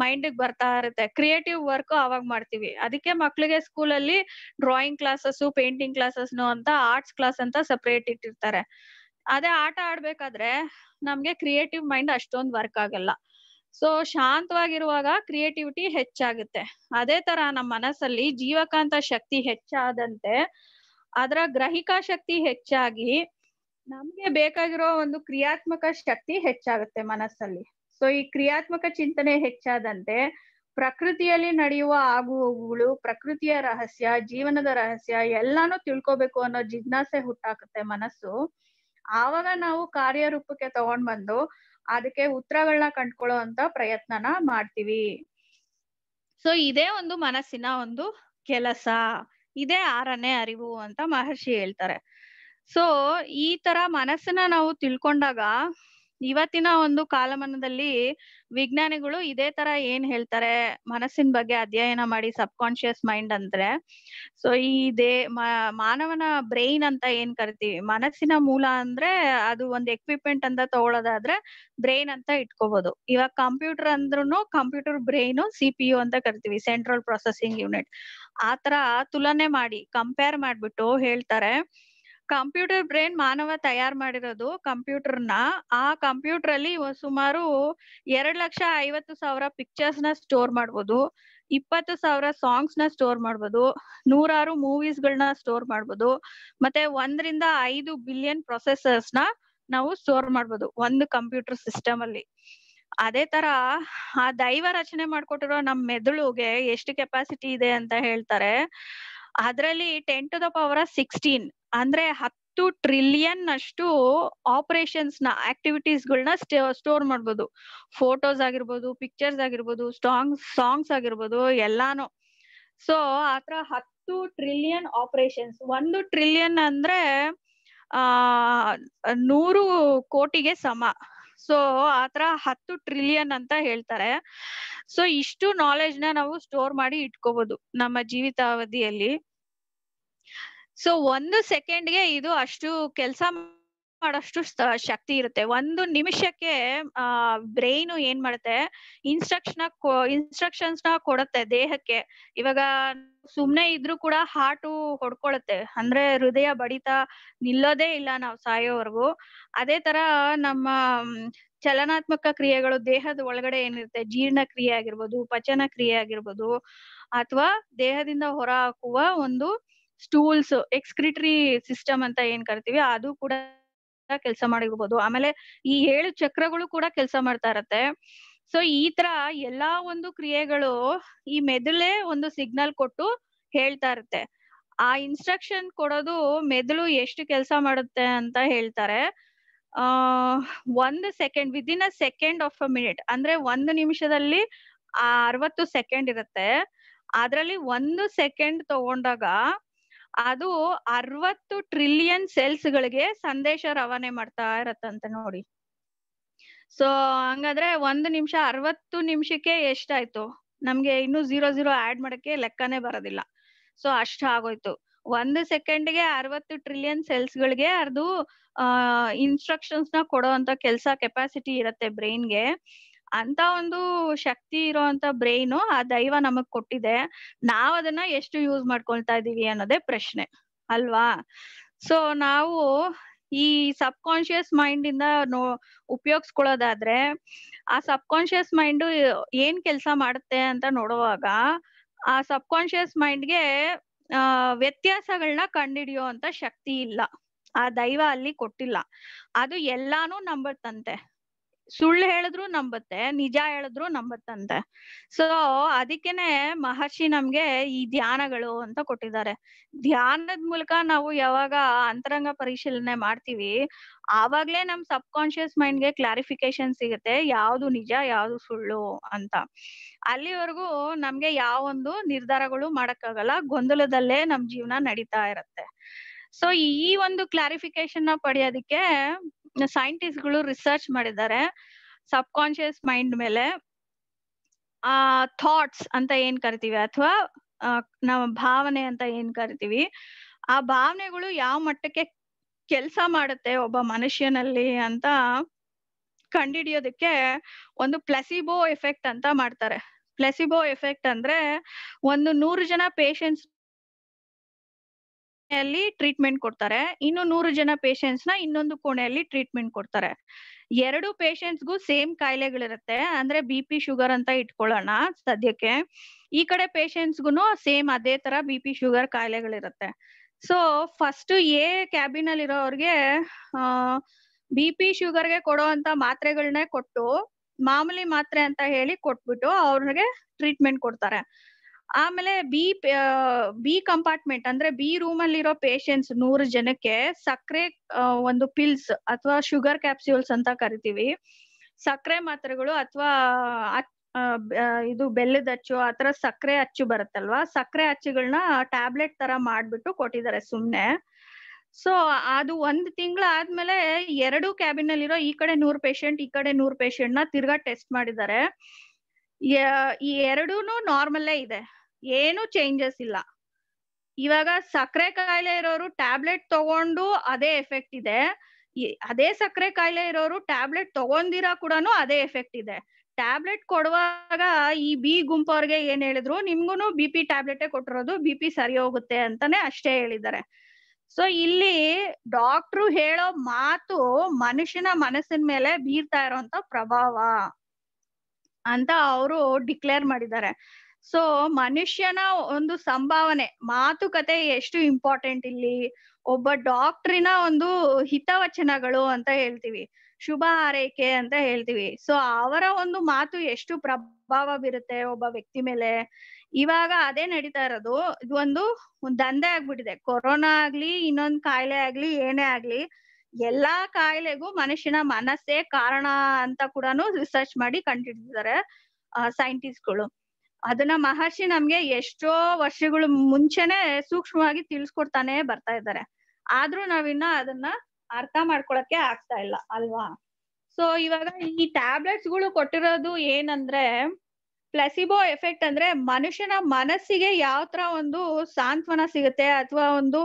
ಮೈಂಡ್ ಬರ್ತಾ ಇರುತ್ತೆ ಕ್ರಿಯೇಟಿವ್ ವರ್ಕ್ ಅವಾಗ ಮಾಡ್ತೀವಿ ಅದಕ್ಕೆ ಮಕ್ಕಳಿಗೆ ಸ್ಕೂಲಲ್ಲಿ ಡ್ರಾಯಿಂಗ್ ಕ್ಲಾಸಸ್ ಪೇಂಟಿಂಗ್ ಕ್ಲಾಸಸ್ ಅಂತ ಆರ್ಟ್ಸ್ ಕ್ಲಾಸ್ ಅಂತ ಸಪರೇಟ್ ಇಟ್ಟಿರ್ತಾರೆ ಅದೇ ಆಟ ಆಡ್ಬೇಕಾದ್ರೆ ನಮ್ಗೆ ಕ್ರಿಯೇಟಿವ್ ಮೈಂಡ್ ಅಷ್ಟೊಂದು ವರ್ಕ್ ಆಗಲ್ಲ ಸೊ ಶಾಂತವಾಗಿರುವಾಗ ಕ್ರಿಯೇಟಿವಿಟಿ ಹೆಚ್ಚಾಗುತ್ತೆ ಅದೇ ತರ ನಮ್ಮ ಮನಸ್ಸಲ್ಲಿ ಜೀವಕಾಂತ ಶಕ್ತಿ ಹೆಚ್ಚಾದಂತೆ ಅದರ ಗ್ರಹಿಕಾ ಶಕ್ತಿ ಹೆಚ್ಚಾಗಿ ನಮ್ಗೆ ಬೇಕಾಗಿರೋ ಒಂದು ಕ್ರಿಯಾತ್ಮಕ ಶಕ್ತಿ ಹೆಚ್ಚಾಗುತ್ತೆ ಮನಸ್ಸಲ್ಲಿ ಸೊ ಈ ಕ್ರಿಯಾತ್ಮಕ ಚಿಂತನೆ ಹೆಚ್ಚಾದಂತೆ ಪ್ರಕೃತಿಯಲ್ಲಿ ನಡೆಯುವ ಆಗು ಹೋಗುಗಳು ಪ್ರಕೃತಿಯ ರಹಸ್ಯ ಜೀವನದ ರಹಸ್ಯ ಎಲ್ಲಾನು ತಿಳ್ಕೊಬೇಕು ಅನ್ನೋ ಜಿಜ್ಞಾಸೆ ಹುಟ್ಟಾಕತ್ತೆ ಮನಸ್ಸು ಆವಾಗ ನಾವು ಕಾರ್ಯರೂಪಕ್ಕೆ ತಗೊಂಡ್ ಬಂದು ಅದಕ್ಕೆ ಉತ್ತರಗಳನ್ನ ಕಂಡ್ಕೊಳ್ಳೋ ಅಂತ ಪ್ರಯತ್ನನ ಮಾಡ್ತೀವಿ ಸೊ ಇದೇ ಒಂದು ಮನಸ್ಸಿನ ಒಂದು ಕೆಲಸ ಇದೇ ಆರನೇ ಅರಿವು ಅಂತ ಮಹರ್ಷಿ ಹೇಳ್ತಾರೆ ಸೊ ಈ ತರ ಮನಸ್ಸನ್ನ ನಾವು ತಿಳ್ಕೊಂಡಾಗ ಇವತ್ತಿನ ಒಂದು ಕಾಲಮಾನದಲ್ಲಿ ವಿಜ್ಞಾನಿಗಳು ಇದೇ ತರ ಏನ್ ಹೇಳ್ತಾರೆ ಮನಸ್ಸಿನ ಬಗ್ಗೆ ಅಧ್ಯಯನ ಮಾಡಿ ಸಬ್ ಕಾನ್ಶಿಯಸ್ ಮೈಂಡ್ ಅಂದ್ರೆ ಸೊ ಈ ದೇ ಮಾನವನ ಬ್ರೈನ್ ಅಂತ ಏನ್ ಕರಿತೀವಿ ಮನಸ್ಸಿನ ಮೂಲ ಅಂದ್ರೆ ಅದು ಒಂದು ಎಕ್ವಿಪ್ಮೆಂಟ್ ಅಂತ ತಗೊಳ್ಳೋದಾದ್ರೆ ಬ್ರೈನ್ ಅಂತ ಇಟ್ಕೋಬಹುದು ಇವಾಗ ಕಂಪ್ಯೂಟರ್ ಅಂದ್ರೂ computer brain C P U ಅಂತ ಕರಿತೀವಿ ಸೆಂಟ್ರಲ್ ಪ್ರೊಸೆಸಿಂಗ್ ಯೂನಿಟ್ ಆತರ ತುಲನೆ ಮಾಡಿ ಕಂಪೇರ್ ಮಾಡ್ಬಿಟ್ಟು ಹೇಳ್ತಾರೆ ಕಂಪ್ಯೂಟರ್ ಬ್ರೈನ್ ಮಾನವ ತಯಾರು ಮಾಡಿರೋದು ಕಂಪ್ಯೂಟರ್ ನ ಆ ಕಂಪ್ಯೂಟರ್ ಅಲ್ಲಿ ಸುಮಾರು ಎರಡ್ ಲಕ್ಷ ಐವತ್ತು ಸಾವಿರ ಪಿಕ್ಚರ್ಸ್ ನ ಸ್ಟೋರ್ ಮಾಡ್ಬೋದು ಇಪ್ಪತ್ತು ಸಾವಿರ ಸಾಂಗ್ಸ್ ನ ಸ್ಟೋರ್ ಮಾಡ್ಬೋದು ನೂರಾರು ಮೂವೀಸ್ ಗಳನ್ನ ಸ್ಟೋರ್ ಮಾಡ್ಬೋದು ಮತ್ತೆ ಒಂದರಿಂದ ಐದು ಬಿಲಿಯನ್ ಪ್ರೊಸೆಸರ್ಸ್ ನ ನಾವು ಸ್ಟೋರ್ ಮಾಡ್ಬೋದು ಒಂದು ಕಂಪ್ಯೂಟರ್ ಸಿಸ್ಟಮ್ ಅಲ್ಲಿ ಅದೇ ತರ ಆ ದೈವ ರಚನೆ ಮಾಡ್ಕೊಟ್ಟಿರೋ ನಮ್ ಮೆದುಳುಗೆ ಎಷ್ಟು ಕೆಪಾಸಿಟಿ ಇದೆ ಅಂತ ಹೇಳ್ತಾರೆ ಅದ್ರಲ್ಲಿ ten to the power sixteen ಅಂದ್ರೆ ಹತ್ತು ಟ್ರಿಲಿಯನ್ ಅಷ್ಟು ಆಪರೇಷನ್ಸ್ ನ ಆಕ್ಟಿವಿಟೀಸ್ ಗಳನ್ನ ಸ್ಟೋರ್ ಮಾಡ್ಬೋದು ಫೋಟೋಸ್ ಆಗಿರ್ಬೋದು ಪಿಕ್ಚರ್ಸ್ ಆಗಿರ್ಬೋದು ಸಾಂಗ್ಸ್ ಸಾಂಗ್ಸ್ ಆಗಿರ್ಬೋದು ಎಲ್ಲಾನು ಸೊ ಆತರ ಹತ್ತು ಟ್ರಿಲಿಯನ್ ಆಪರೇಷನ್ಸ್ ಒಂದು ಟ್ರಿಲಿಯನ್ ಅಂದ್ರೆ ಆ ನೂರು ಕೋಟಿಗೆ ಸಮ ಸೊ ಆತರ ಹತ್ತು ಟ್ರಿಲಿಯನ್ ಅಂತ ಹೇಳ್ತಾರೆ ಸೊ ಇಷ್ಟು ನಾಲೆಜ್ ನ ನಾವು ಸ್ಟೋರ್ ಮಾಡಿ ಇಟ್ಕೋಬಹುದು ನಮ್ಮ ಜೀವಿತಾವಧಿಯಲ್ಲಿ ಸೊ ಒಂದು ಸೆಕೆಂಡ್ಗೆ ಇದು ಅಷ್ಟು ಕೆಲಸ ಮಾಡೋಷ್ಟು ಶಕ್ತಿ ಇರುತ್ತೆ ಒಂದು ನಿಮಿಷಕ್ಕೆ ಆ ಬ್ರೈನ್ ಏನ್ ಮಾಡುತ್ತೆ ಇನ್ಸ್ಟ್ರಕ್ಷನ್ ಇನ್ಸ್ಟ್ರಕ್ಷನ್ಸ್ ನ ಕೊಡುತ್ತೆ ದೇಹಕ್ಕೆ ಇವಾಗ ಸುಮ್ನೆ ಇದ್ರೂ ಕೂಡ ಹಾರ್ಟು ಹೊಡ್ಕೊಳತ್ತೆ ಅಂದ್ರೆ ಹೃದಯ ಬಡಿತ ನಿಲ್ಲೋದೇ ಇಲ್ಲ ನಾವು ಸಾಯೋವರೆಗೂ ಅದೇ ತರ ನಮ್ಮ ಚಲನಾತ್ಮಕ ಕ್ರಿಯೆಗಳು ದೇಹದ ಒಳಗಡೆ ಏನಿರುತ್ತೆ ಜೀರ್ಣ ಕ್ರಿಯೆ ಆಗಿರ್ಬೋದು ಪಚನ ಕ್ರಿಯೆ ಆಗಿರ್ಬೋದು ಅಥವಾ ದೇಹದಿಂದ ಹೊರ ಹಾಕುವ ಒಂದು ಸ್ಟೂಲ್ಸ್ ಎಕ್ಸ್ಕ್ರಿಟರಿ ಸಿಸ್ಟಮ್ ಅಂತ ಏನ್ ಕರಿತೀವಿ ಅದು ಕೂಡ ಕೆಲಸ ಮಾಡಿರ್ಬೋದು ಆಮೇಲೆ ಈ ಏಳು ಚಕ್ರಗಳು ಕೂಡ ಕೆಲಸ ಮಾಡ್ತಾ ಇರತ್ತೆ ಸೊ ಈ ತರ ಎಲ್ಲಾ ಒಂದು ಕ್ರಿಯೆಗಳು ಈ ಮೆದುಳೇ ಒಂದು ಸಿಗ್ನಲ್ ಕೊಟ್ಟು ಹೇಳ್ತಾ ಇರುತ್ತೆ ಆ ಇನ್ಸ್ಟ್ರಕ್ಷನ್ ಕೊಡೋದು ಮೆದುಳು ಎಷ್ಟು ಕೆಲಸ ಮಾಡುತ್ತೆ ಅಂತ ಹೇಳ್ತಾರೆ ಆ ಒಂದು second within a second of a minute ಅಂದ್ರೆ ಒಂದು ನಿಮಿಷದಲ್ಲಿ ಅರವತ್ತು ಸೆಕೆಂಡ್ ಇರುತ್ತೆ ಅದ್ರಲ್ಲಿ ಒಂದು ಸೆಕೆಂಡ್ ತಗೊಂಡಾಗ ಅದು ಅರವತ್ತು ಟ್ರಿಲಿಯನ್ ಸೆಲ್ಸ್ ಗಳಿಗೆ ಸಂದೇಶ ರವಾನೆ ಮಾಡ್ತಾ ಇರತ್ತಂತ ನೋಡಿ ಸೊ ಹಂಗಾದ್ರೆ ಒಂದು ನಿಮಿಷ ಅರವತ್ತು ನಿಮಿಷಕ್ಕೆ ಎಷ್ಟಾಯ್ತು ನಮ್ಗೆ ಇನ್ನು ಜೀರೋ ಜೀರೋ ಆಡ್ ಮಾಡಕ್ಕೆ ಲೆಕ್ಕನೆ ಬರೋದಿಲ್ಲ ಸೊ ಅಷ್ಟ ಆಗೋಯ್ತು ಒಂದು ಗೆ ಅರವತ್ತು ಟ್ರಿಲಿಯನ್ ಸೆಲ್ಸ್ ಗಳಿಗೆ ಅದು ಇನ್ಸ್ಟ್ರಕ್ಷನ್ಸ್ ನ ಕೊಡೋ ಅಂತ ಕೆಲಸ ಕೆಪಾಸಿಟಿ ಇರತ್ತೆ ಬ್ರೈನ್ಗೆ ಅಂತ ಒಂದು ಶಕ್ತಿ ಇರೋಂತ ಬ್ರೈನು ಆ ದೈವ ನಮಗ್ ಕೊಟ್ಟಿದೆ ನಾವ್ ಅದನ್ನ ಎಷ್ಟು ಯೂಸ್ ಮಾಡ್ಕೊಳ್ತಾ ಇದೀವಿ ಅನ್ನೋದೇ ಪ್ರಶ್ನೆ ಅಲ್ವಾ ಸೊ ನಾವು ಈ ಸಬ್ ಕಾನ್ಶಿಯಸ್ ಮೈಂಡ್ ಇಂದ ನೋ ಉಪಯೋಗಿಸ್ಕೊಳ್ಳೋದಾದ್ರೆ ಆ ಸಬ್ ಕಾನ್ಶಿಯಸ್ ಮೈಂಡ್ ಏನ್ ಕೆಲಸ ಮಾಡುತ್ತೆ ಅಂತ ನೋಡುವಾಗ ಆ ಸಬ್ ಕಾನ್ಶಿಯಸ್ ಮೈಂಡ್ಗೆ ಆ ವ್ಯತ್ಯಾಸಗಳನ್ನ ಕಂಡಿಡಿಯೋ ಅಂತ ಶಕ್ತಿ ಇಲ್ಲ ಆ ದೈವ ಅಲ್ಲಿ ಕೊಟ್ಟಿಲ್ಲ ಅದು ಎಲ್ಲಾನು ನಂಬತ್ತಂತೆ ಸುಳ್ಳು ಹೇಳಿದ್ರು ನಂಬತ್ತೆ ನಿಜ ಹೇಳಿದ್ರು ನಂಬತ್ತಂತೆ ಸೊ ಅದಕ್ಕೇನೆ ಮಹರ್ಷಿ ನಮ್ಗೆ ಈ ಧ್ಯಾನಗಳು ಅಂತ ಕೊಟ್ಟಿದ್ದಾರೆ ಧ್ಯಾನದ ಮೂಲಕ ನಾವು ಯಾವಾಗ ಅಂತರಂಗ ಪರಿಶೀಲನೆ ಮಾಡ್ತೀವಿ ಆವಾಗ್ಲೇ ನಮ್ ಸಬ್ ಕಾನ್ಶಿಯಸ್ ಮೈಂಡ್ ಗೆ ಕ್ಲಾರಿಫಿಕೇಶನ್ ಸಿಗುತ್ತೆ ಯಾವ್ದು ನಿಜ ಯಾವ್ದು ಸುಳ್ಳು ಅಂತ ಅಲ್ಲಿವರೆಗೂ ನಮ್ಗೆ ಯಾವೊಂದು ನಿರ್ಧಾರಗಳು ಮಾಡಕ್ಕಾಗಲ್ಲ ಗೊಂದಲದಲ್ಲೇ ನಮ್ ಜೀವನ ನಡೀತಾ ಇರತ್ತೆ ಸೊ ಈ ಒಂದು ಕ್ಲಾರಿಫಿಕೇಶನ್ ನ ಪಡೆಯೋದಿಕ್ಕೆ ಸೈಂಟಿಸ್ಟ್ಗಳು ರಿಸರ್ಚ್ ಮಾಡಿದ್ದಾರೆ ಸಬ್ ಕಾನ್ಶಿಯಸ್ ಮೈಂಡ್ ಮೇಲೆ ಆ ಥಾಟ್ಸ್ ಅಂತ ಏನ್ ಕರಿತೀವಿ ಅಥವಾ ನಮ್ಮ ಭಾವನೆ ಅಂತ ಏನ್ ಕರಿತೀವಿ ಆ ಭಾವನೆಗಳು ಯಾವ ಮಟ್ಟಕ್ಕೆ ಕೆಲಸ ಮಾಡುತ್ತೆ ಒಬ್ಬ ಮನುಷ್ಯನಲ್ಲಿ ಅಂತ ಕಂಡಿಡಿಯೋದಕ್ಕೆ ಒಂದು ಪ್ಲಸಿಬೋ ಎಫೆಕ್ಟ್ ಅಂತ ಮಾಡ್ತಾರೆ ಪ್ಲಸಿಬೋ ಎಫೆಕ್ಟ್ ಅಂದ್ರೆ ಒಂದು ನೂರು ಜನ ಪೇಷಂಟ್ಸ್ ಕೋಣೆಯಲ್ಲಿ ಟ್ರೀಟ್ಮೆಂಟ್ ಕೊಡ್ತಾರೆ ಇನ್ನು ನೂರು ಜನ ಪೇಷಂಟ್ಸ್ ನ ಇನ್ನೊಂದು ಕೋಣೆಯಲ್ಲಿ ಟ್ರೀಟ್ಮೆಂಟ್ ಕೊಡ್ತಾರೆ ಎರಡು ಪೇಷಂಟ್ಸ್ಗೂ ಸೇಮ್ ಕಾಯಿಲೆಗಳಿರುತ್ತೆ ಅಂದ್ರೆ ಬಿ ಪಿ ಶುಗರ್ ಅಂತ ಇಟ್ಕೊಳ್ಳೋಣ ಸದ್ಯಕ್ಕೆ ಈ ಕಡೆ ಪೇಷಂಟ್ಸ್ಗೂ ಸೇಮ್ ಅದೇ ತರ ಬಿ ಪಿ ಶುಗರ್ ಕಾಯಿಲೆಗಳಿರುತ್ತೆ ಸೊ ಫಸ್ಟ್ ಎ ಕ್ಯಾಬಿನ್ ಅಲ್ಲಿ ಇರೋರ್ಗೆ ಬಿ ಪಿ ಶುಗರ್ಗೆ ಕೊಡುವಂತ ಮಾತ್ರೆಗಳನ್ನೇ ಕೊಟ್ಟು ಮಾಮೂಲಿ ಮಾತ್ರೆ ಅಂತ ಹೇಳಿ ಕೊಟ್ಬಿಟ್ಟು ಅವ್ರಿಗೆ ಟ್ರೀಟ್ಮೆಂಟ್ ಕೊಡ್ತಾರೆ ಆಮೇಲೆ ಬಿ ಬಿ ಕಂಪಾರ್ಟ್ಮೆಂಟ್ ಅಂದ್ರೆ ಬಿ ರೂಮ್ ಅಲ್ಲಿರೋ ಪೇಷಂಟ್ಸ್ ನೂರು ಜನಕ್ಕೆ ಸಕ್ಕರೆ ಒಂದು ಪಿಲ್ಸ್ ಅಥವಾ ಶುಗರ್ ಕ್ಯಾಪ್ಸ್ಯೂಲ್ಸ್ ಅಂತ ಕರಿತೀವಿ ಸಕ್ಕರೆ ಮಾತ್ರೆಗಳು ಅಥವಾ ಇದು ಬೆಲ್ಲದ ಅಚ್ಚು ಆತರ ಸಕ್ಕರೆ ಅಚ್ಚು ಬರುತ್ತಲ್ವಾ ಸಕ್ಕರೆ ಅಚ್ಚುಗಳನ್ನ ಟ್ಯಾಬ್ಲೆಟ್ ತರ ಮಾಡ್ಬಿಟ್ಟು ಕೊಟ್ಟಿದ್ದಾರೆ ಸುಮ್ನೆ ಸೊ ಅದು ಒಂದ್ ತಿಂಗಳ ಆದ್ಮೇಲೆ ಎರಡು ಕ್ಯಾಬಿನ್ ಅಲ್ಲಿರೋ ಈ ಕಡೆ ನೂರ್ ಪೇಷಂಟ್ ಈ ಕಡೆ ನೂರ್ ಪೇಷಂಟ್ ನ ತಿರ್ಗಾ ಟೆಸ್ಟ್ ಮಾಡಿದ್ದಾರೆ ಈ ಎರಡೂನು ನಾರ್ಮಲ್ಲೇ ಇದೆ ಏನು ಚೇಂಜಸ್ ಇಲ್ಲ ಇವಾಗ ಸಕ್ಕರೆ ಕಾಯಿಲೆ ಇರೋರು ಟ್ಯಾಬ್ಲೆಟ್ ತಗೊಂಡು ಅದೇ ಎಫೆಕ್ಟ್ ಇದೆ ಅದೇ ಸಕ್ಕರೆ ಕಾಯಿಲೆ ಇರೋರು ಟ್ಯಾಬ್ಲೆಟ್ ತಗೊಂಡಿರ ಕೂಡ ಅದೇ ಎಫೆಕ್ಟ್ ಇದೆ ಟ್ಯಾಬ್ಲೆಟ್ ಕೊಡುವಾಗ ಈ ಬಿ ಗುಂಪವ್ರಿಗೆ ಏನ್ ಹೇಳಿದ್ರು ನಿಮ್ಗುನು ಬಿ ಪಿ ಟ್ಯಾಬ್ಲೆಟೇ ಕೊಟ್ಟಿರೋದು ಬಿ ಪಿ ಸರಿ ಹೋಗುತ್ತೆ ಅಂತಾನೆ ಅಷ್ಟೇ ಹೇಳಿದ್ದಾರೆ ಸೊ ಇಲ್ಲಿ ಡಾಕ್ಟ್ರು ಹೇಳೋ ಮಾತು ಮನುಷ್ಯನ ಮನಸ್ಸಿನ ಮೇಲೆ ಬೀರ್ತಾ ಇರೋಂತ ಪ್ರಭಾವ ಅಂತ ಅವರು ಡಿಕ್ಲೇರ್ ಮಾಡಿದ್ದಾರೆ ಸೊ ಮನುಷ್ಯನ ಒಂದು ಸಂಭಾವನೆ ಮಾತುಕತೆ ಎಷ್ಟು ಇಂಪಾರ್ಟೆಂಟ್ ಇಲ್ಲಿ ಒಬ್ಬ ಡಾಕ್ಟ್ರಿನ ಒಂದು ಹಿತವಚನಗಳು ಅಂತ ಹೇಳ್ತೀವಿ ಶುಭ ಹಾರೈಕೆ ಅಂತ ಹೇಳ್ತೀವಿ ಸೊ ಅವರ ಒಂದು ಮಾತು ಎಷ್ಟು ಪ್ರಭಾವ ಬೀರುತ್ತೆ ಒಬ್ಬ ವ್ಯಕ್ತಿ ಮೇಲೆ ಇವಾಗ ಅದೇ ನಡೀತಾ ಇರೋದು ಇದು ಒಂದು ದಂಧೆ ಆಗ್ಬಿಟ್ಟಿದೆ ಕೊರೋನಾ ಆಗ್ಲಿ ಇನ್ನೊಂದ್ ಕಾಯಿಲೆ ಆಗ್ಲಿ ಏನೇ ಆಗ್ಲಿ ಎಲ್ಲಾ ಕಾಯಿಲೆಗೂ ಮನುಷ್ಯನ ಮನಸ್ಸೇ ಕಾರಣ ಅಂತ ಕೂಡ ರಿಸರ್ಚ್ ಮಾಡಿ ಕಂಡಿಡಿದಿದ್ದಾರೆ ಸೈಂಟಿಸ್ಟ್ಗಳು ಅದನ್ನ ಮಹರ್ಷಿ ನಮ್ಗೆ ಎಷ್ಟೋ ವರ್ಷಗಳು ಮುಂಚೆನೆ ಸೂಕ್ಷ್ಮವಾಗಿ ತಿಳಿಸ್ಕೊಡ್ತಾನೆ ಬರ್ತಾ ಇದ್ದಾರೆ ಆದ್ರೂ ನಾವಿನ್ನ ಅದನ್ನ ಅರ್ಥ ಮಾಡ್ಕೊಳಕ್ಕೆ ಆಗ್ತಾ ಇಲ್ಲ ಅಲ್ವಾ ಸೊ ಇವಾಗ ಈ ಟ್ಯಾಬ್ಲೆಟ್ಸ್ ಗಳು ಕೊಟ್ಟಿರೋದು ಏನಂದ್ರೆ ಪ್ಲಸಿಬೋ ಎಫೆಕ್ಟ್ ಅಂದ್ರೆ ಮನುಷ್ಯನ ಮನಸ್ಸಿಗೆ ಯಾವ ತರ ಒಂದು ಸಾಂತ್ವನ ಸಿಗುತ್ತೆ ಅಥವಾ ಒಂದು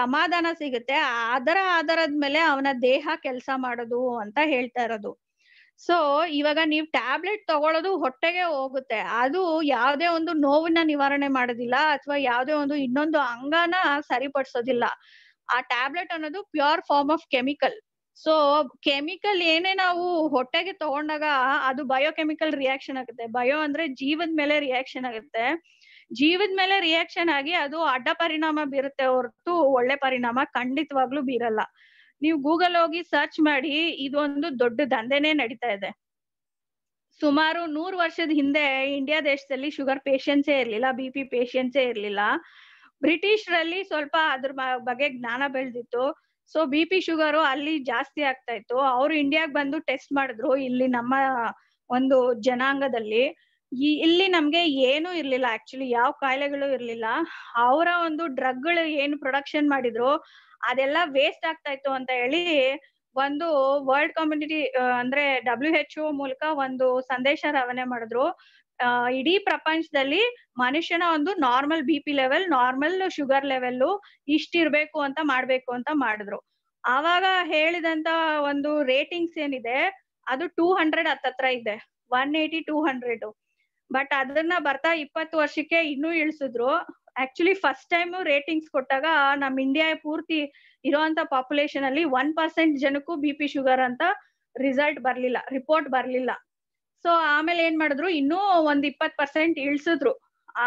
ಸಮಾಧಾನ ಸಿಗುತ್ತೆ ಅದರ ಆಧಾರದ ಮೇಲೆ ಅವನ ದೇಹ ಕೆಲಸ ಮಾಡೋದು ಅಂತ ಹೇಳ್ತಾ ಇರೋದು ಸೊ ಇವಾಗ ನೀವು ಟ್ಯಾಬ್ಲೆಟ್ ತಗೊಳ್ಳೋದು ಹೊಟ್ಟೆಗೆ ಹೋಗುತ್ತೆ ಅದು ಯಾವುದೇ ಒಂದು ನೋವನ್ನ ನಿವಾರಣೆ ಮಾಡೋದಿಲ್ಲ ಅಥವಾ ಯಾವುದೇ ಒಂದು ಇನ್ನೊಂದು ಅಂಗನ ಸರಿಪಡಿಸೋದಿಲ್ಲ ಆ ಟ್ಯಾಬ್ಲೆಟ್ ಅನ್ನೋದು pure form of chemical so chemical ಏನೇ ನಾವು ಹೊಟ್ಟೆಗೆ ತಗೊಂಡಾಗ ಅದು ಬಯೋ ಕೆಮಿಕಲ್ ರಿಯಾಕ್ಷನ್ ಆಗುತ್ತೆ ಬಯೋ ಅಂದ್ರೆ ಜೀವದ ಮೇಲೆ ರಿಯಾಕ್ಷನ್ ಆಗುತ್ತೆ ಜೀವದ ಮೇಲೆ ರಿಯಾಕ್ಷನ್ ಆಗಿ ಅದು ಅಡ್ಡ ಪರಿಣಾಮ ಬೀರುತ್ತೆ ಹೊರತು ಒಳ್ಳೆ ಪರಿಣಾಮ ಖಂಡಿತವಾಗ್ಲೂ ಬೀರಲ್ಲ ನೀವು ಗೂಗಲ್ ಹೋಗಿ ಸರ್ಚ್ ಮಾಡಿ ಇದೊಂದು ದೊಡ್ಡ ದಂಧೆನೆ ನಡೀತಾ ಇದೆ ಸುಮಾರು ನೂರು ವರ್ಷದ ಹಿಂದೆ ಇಂಡಿಯಾ ದೇಶದಲ್ಲಿ ಶುಗರ್ ಪೇಷೆಂಟ್ಸೇ ಇರ್ಲಿಲ್ಲ ಬಿ ಪಿ ಪೇಷೆಂಟ್ಸೇ ಇರ್ಲಿಲ್ಲ ಬ್ರಿಟಿಷ್ರಲ್ಲಿ ಸ್ವಲ್ಪ ಅದ್ರ ಬಗ್ಗೆ ಜ್ಞಾನ ಬೆಳೆದಿತ್ತು ಸೊ ಬಿ ಪಿ ಶುಗರು ಅಲ್ಲಿ ಜಾಸ್ತಿ ಆಗ್ತಾ ಇತ್ತು ಅವ್ರು ಇಂಡಿಯಾಗ್ ಬಂದು ಟೆಸ್ಟ್ ಮಾಡಿದ್ರು ಇಲ್ಲಿ ನಮ್ಮ ಒಂದು ಜನಾಂಗದಲ್ಲಿ ಇಲ್ಲಿ ನಮ್ಗೆ ಏನು ಇರ್ಲಿಲ್ಲ ಆಕ್ಚುಲಿ ಯಾವ ಕಾಯಿಲೆಗಳು ಇರ್ಲಿಲ್ಲ ಅವರ ಒಂದು ಡ್ರಗ್ಗಳು ಏನು ಪ್ರೊಡಕ್ಷನ್ ಮಾಡಿದ್ರು ಅದೆಲ್ಲ ವೇಸ್ಟ್ ಆಗ್ತಾ ಇತ್ತು ಅಂತ ಹೇಳಿ ಒಂದು ವರ್ಲ್ಡ್ ಕಮ್ಯುನಿಟಿ ಅಂದ್ರೆ ಡಬ್ಲ್ಯೂ ಹೆಚ್ ಮೂಲಕ ಒಂದು ಸಂದೇಶ ರವಾನೆ ಮಾಡಿದ್ರು ಇಡೀ ಪ್ರಪಂಚದಲ್ಲಿ ಮನುಷ್ಯನ ಒಂದು normal B P level normal sugar level ಇಷ್ಟಿರ್ಬೇಕು ಅಂತ ಮಾಡ್ಬೇಕು ಅಂತ ಮಾಡಿದ್ರು ಆವಾಗ ಹೇಳಿದಂತ ಒಂದು ರೇಟಿಂಗ್ಸ್ ಏನಿದೆ ಅದು ಟೂ ಹಂಡ್ರೆಡ್ ಹತ್ತತ್ರ ಇದೆ one eighty two hundred but ಅದನ್ನ ಬರ್ತಾ ಇಪ್ಪತ್ತು ವರ್ಷಕ್ಕೆ ಇನ್ನೂ ಇಳಿಸಿದ್ರು ಆಕ್ಚುಲಿ ಫಸ್ಟ್ ಟೈಮ್ ರೇಟಿಂಗ್ಸ್ ಕೊಟ್ಟಾಗ ನಮ್ ಇಂಡಿಯಾ ಪೂರ್ತಿ ಇರುವಂತ ಪಾಪ್ಯುಲೇಷನ್ ಅಲ್ಲಿ ಒನ್ ಪರ್ಸೆಂಟ್ ಜನಕ್ಕೂ ಬಿ ಪಿ ಶುಗರ್ ಅಂತ ರಿಸಲ್ಟ್ ಬರ್ಲಿಲ್ಲ ರಿಪೋರ್ಟ್ ಬರ್ಲಿಲ್ಲ ಸೊ ಆಮೇಲೆ ಏನ್ ಮಾಡಿದ್ರು ಇನ್ನೂ ಒಂದ್ ಇಪ್ಪತ್ ಪರ್ಸೆಂಟ್ ಇಳಿಸಿದ್ರು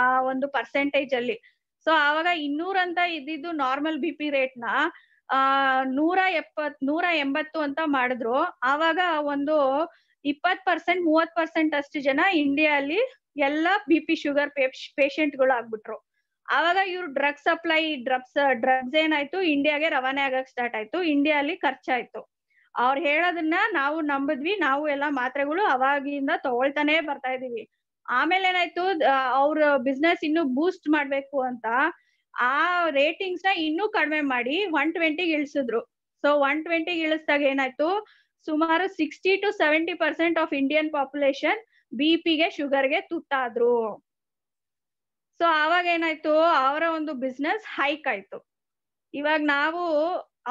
ಆ ಒಂದು ಪರ್ಸೆಂಟೇಜ್ ಅಲ್ಲಿ ಸೊ ಆವಾಗ ಇನ್ನೂರಂತ ಇದ್ದಿದ್ದು ನಾರ್ಮಲ್ ಬಿ ಪಿ ರೇಟ್ ನ ಆ ನೂರ ಎಪ್ಪತ್ ನೂರ ಎಂಬತ್ತು ಅಂತ ಮಾಡಿದ್ರು ಆವಾಗ ಒಂದು ಇಪ್ಪತ್ ಪರ್ಸೆಂಟ್ ಮೂವತ್ ಪರ್ಸೆಂಟ್ ಅಷ್ಟು ಜನ ಇಂಡಿಯಾ ಅಲ್ಲಿ ಎಲ್ಲಾ ಬಿ ಪಿ ಶುಗರ್ ಪೇಶೆಂಟ್ ಗಳು ಆಗ್ಬಿಟ್ರು ಅವಾಗ ಇವ್ರು ಡ್ರಗ್ ಸಪ್ಲೈ ಡ್ರಗ್ಸ್ ಡ್ರಗ್ಸ್ ಏನಾಯ್ತು ಇಂಡಿಯಾಗೆ ರವಾನೆ ಆಗಕ್ ಸ್ಟಾರ್ಟ್ ಆಯ್ತು ಇಂಡಿಯಾ ಅಲ್ಲಿ ಖರ್ಚಾಯ್ತು ಅವ್ರು ಹೇಳೋದನ್ನ ನಾವು ನಂಬಿದ್ವಿ ನಾವು ಎಲ್ಲಾ ಮಾತ್ರೆಗಳು ಅವಾಗಿಂದ ತಗೊಳ್ತಾನೆ ಬರ್ತಾ ಇದೀವಿ ಆಮೇಲೆ ಏನಾಯ್ತು ಅವ್ರ ಬಿಸ್ನೆಸ್ ಇನ್ನು ಬೂಸ್ಟ್ ಮಾಡ್ಬೇಕು ಅಂತ ಆ ರೇಟಿಂಗ್ಸ್ ನ ಇನ್ನೂ ಕಡಿಮೆ ಮಾಡಿ ಒನ್ ಟ್ವೆಂಟಿಗೆ ಇಳಿಸಿದ್ರು ಸೊ ಒನ್ ಟ್ವೆಂಟಿಗೆ ಇಳಿಸ್ದಾಗ ಏನಾಯ್ತು ಸುಮಾರು sixty to seventy percent of Indian population B sugar ಶುಗರ್ಗೆ ತುತ್ತಾದ್ರು ಸೊ ಆವಾಗ ಏನಾಯ್ತು ಅವರ ಒಂದು ಬಿಸ್ನೆಸ್ ಹೈಕ್ ಆಯ್ತು ಇವಾಗ ನಾವು